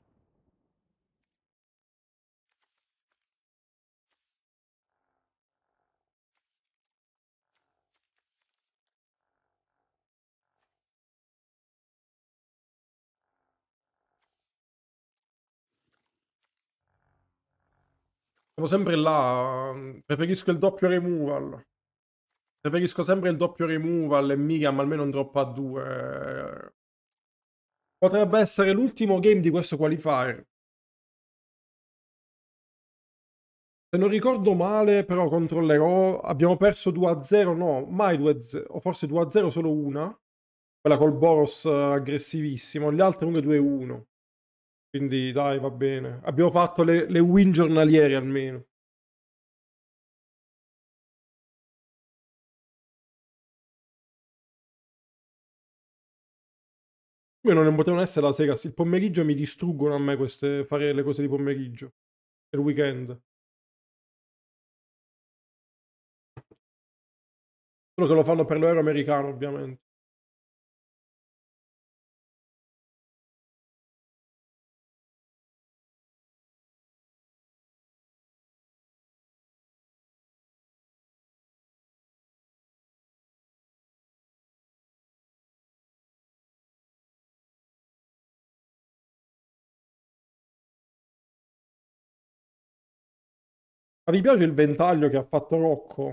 A: Sono sempre là. Mm, preferisco il doppio removal. Preferisco sempre il doppio removal e Miriam almeno un troppo a due. Potrebbe essere l'ultimo game di questo qualifier. Se non ricordo male, però controllerò. Abbiamo perso 2-0, no, mai 2-0, o forse 2-0 solo una. Quella col Boros eh, aggressivissimo, gli altri comunque 2-1. Quindi dai, va bene. Abbiamo fatto le, le win giornaliere
B: almeno. Io non ne potevano essere la sera, il pomeriggio mi distruggono a me queste, fare le cose di pomeriggio, il weekend. Solo che lo fanno per l'euro americano, ovviamente.
A: vi piace il ventaglio che ha fatto Rocco?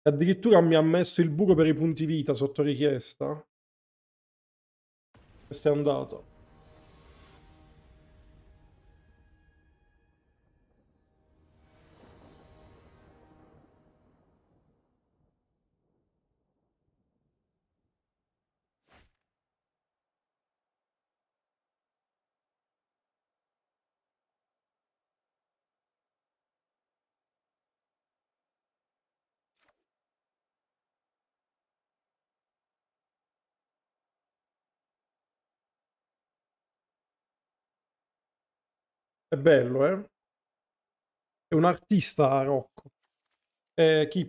A: E Addirittura mi ha messo il buco per i punti vita sotto richiesta. Questo è andato. È bello, eh? È un artista, Rocco. Eh, chi?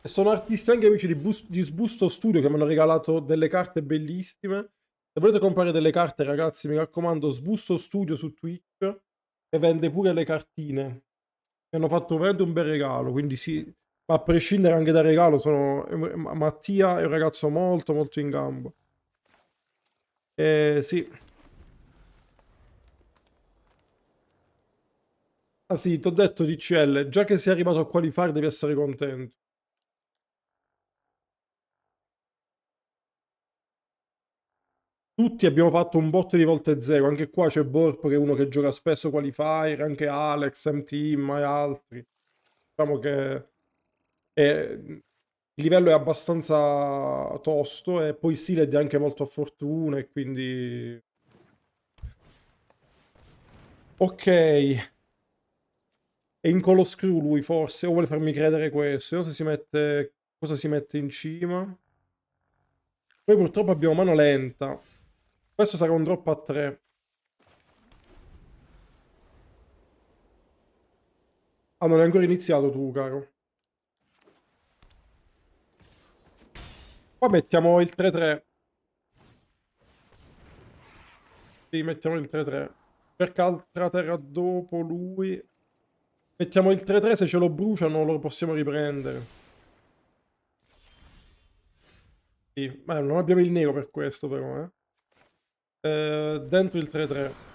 A: E sono artisti anche amici di, Bus di Sbusto Studio che mi hanno regalato delle carte bellissime. Se volete comprare delle carte, ragazzi, mi raccomando, Sbusto Studio su Twitch e vende pure le cartine. Mi hanno fatto veramente un bel regalo, quindi sì, ma a prescindere anche dal regalo, sono... Eh, Mattia è un ragazzo molto molto in gamba. Eh, sì. Ah sì, ti ho detto DCL, già che sei arrivato a qualificar devi essere contento. Tutti abbiamo fatto un botto di volte zero, anche qua c'è Borp che è uno che gioca spesso qualifier, anche Alex, M-Team e altri. Diciamo che... È il livello è abbastanza tosto e poi si è anche molto a fortuna e quindi... Ok. È in colo screw lui forse, o vuole farmi credere questo. Non se si mette... cosa si mette in cima. Poi purtroppo abbiamo mano lenta. Questo sarà un drop a 3. Ah, non è ancora iniziato tu, caro. Qua mettiamo il 3-3. Sì, mettiamo il 3-3. Perché altra terra dopo lui. Mettiamo il 3-3, se ce lo bruciano lo possiamo riprendere. Sì, ma non abbiamo il nero per questo però, eh. eh dentro il 3-3.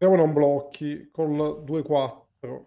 A: Speriamo non blocchi col 2-4.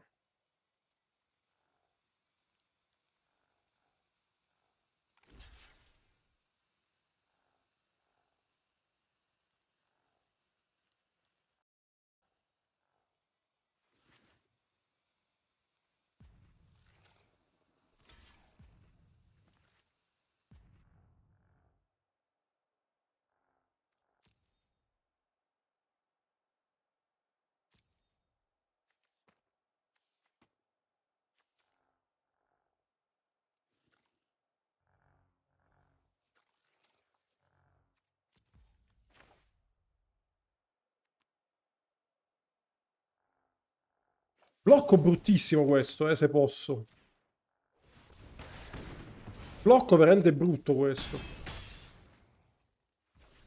A: Blocco bruttissimo questo, eh, se posso. Blocco veramente brutto questo.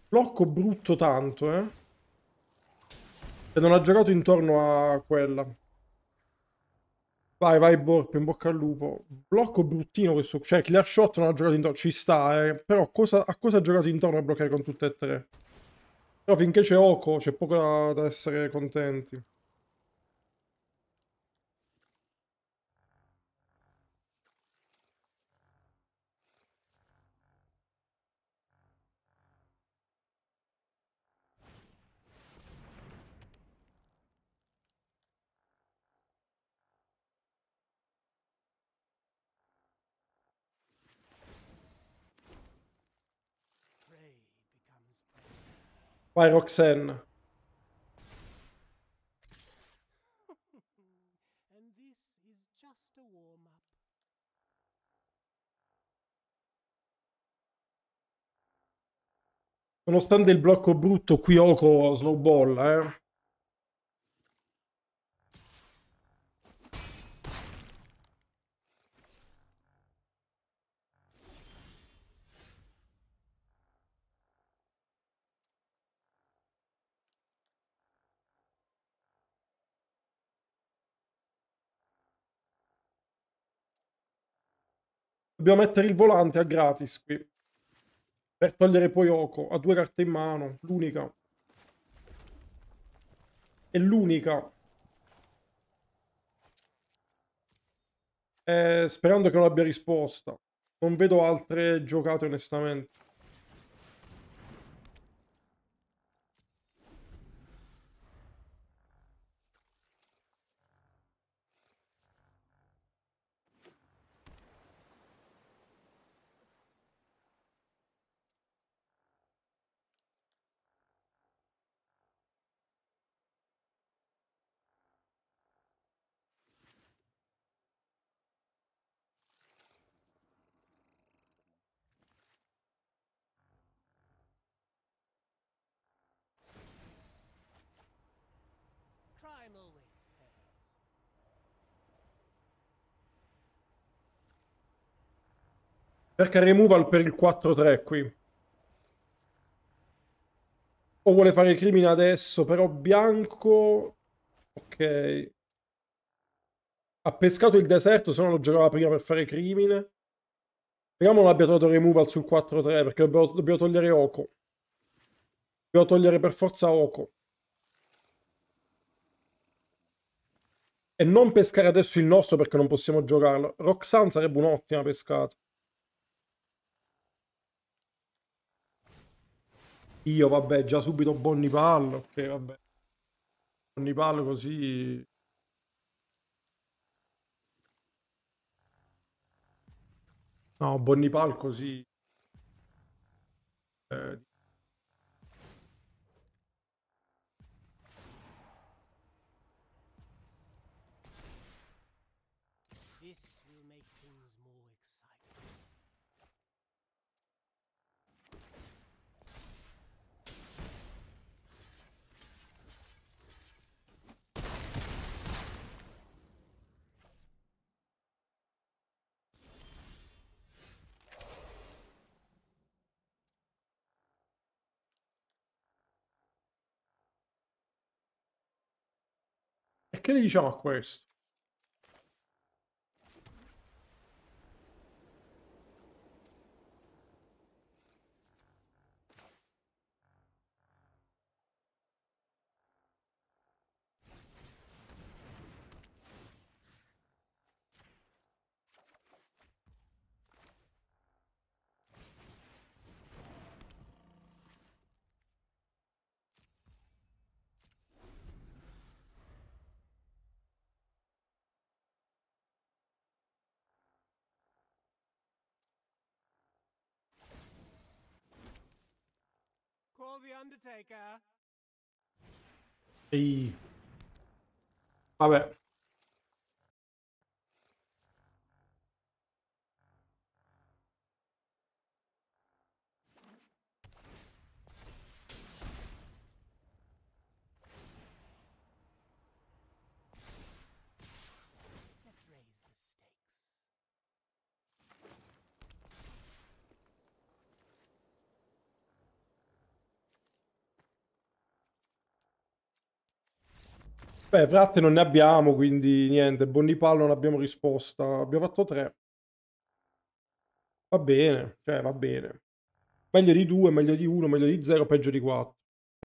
A: Blocco brutto tanto, eh. E non ha giocato intorno a quella. Vai, vai, Borp, in bocca al lupo. Blocco bruttino questo. Cioè, Clear Shot non ha giocato intorno. Ci sta, eh. Però cosa, a cosa ha giocato intorno a bloccare con tutte e tre? Però finché c'è Oko, c'è poco da, da essere contenti. Vai Roxanne. Nonostante il blocco brutto, qui Oko snowball, eh. Dobbiamo mettere il volante a gratis qui. Per togliere poi Oko Ha due carte in mano. L'unica. È l'unica. Eh, sperando che non abbia risposta. Non vedo altre giocate onestamente. Cerca removal per il 4-3 qui. O vuole fare il crimine adesso, però bianco... Ok. Ha pescato il deserto, se no lo giocava prima per fare crimine. Speriamo non abbia trovato removal sul 4-3, perché dobbiamo, dobbiamo togliere oco Dobbiamo togliere per forza oco E non pescare adesso il nostro perché non possiamo giocarlo. Roxanne sarebbe un'ottima pescata. Io, vabbè, già subito Bonnie Pallo, che vabbè. Bonnie Pallo così... No, Bonnie Pallo così... Eh, che le diciamo a ah, questo?
B: the Undertaker. Hey. Love it.
A: Beh, prate non ne abbiamo, quindi niente, Bonnipallo non abbiamo risposta. Abbiamo fatto tre. Va bene, cioè va bene. Meglio di due, meglio di uno, meglio di zero, peggio di quattro.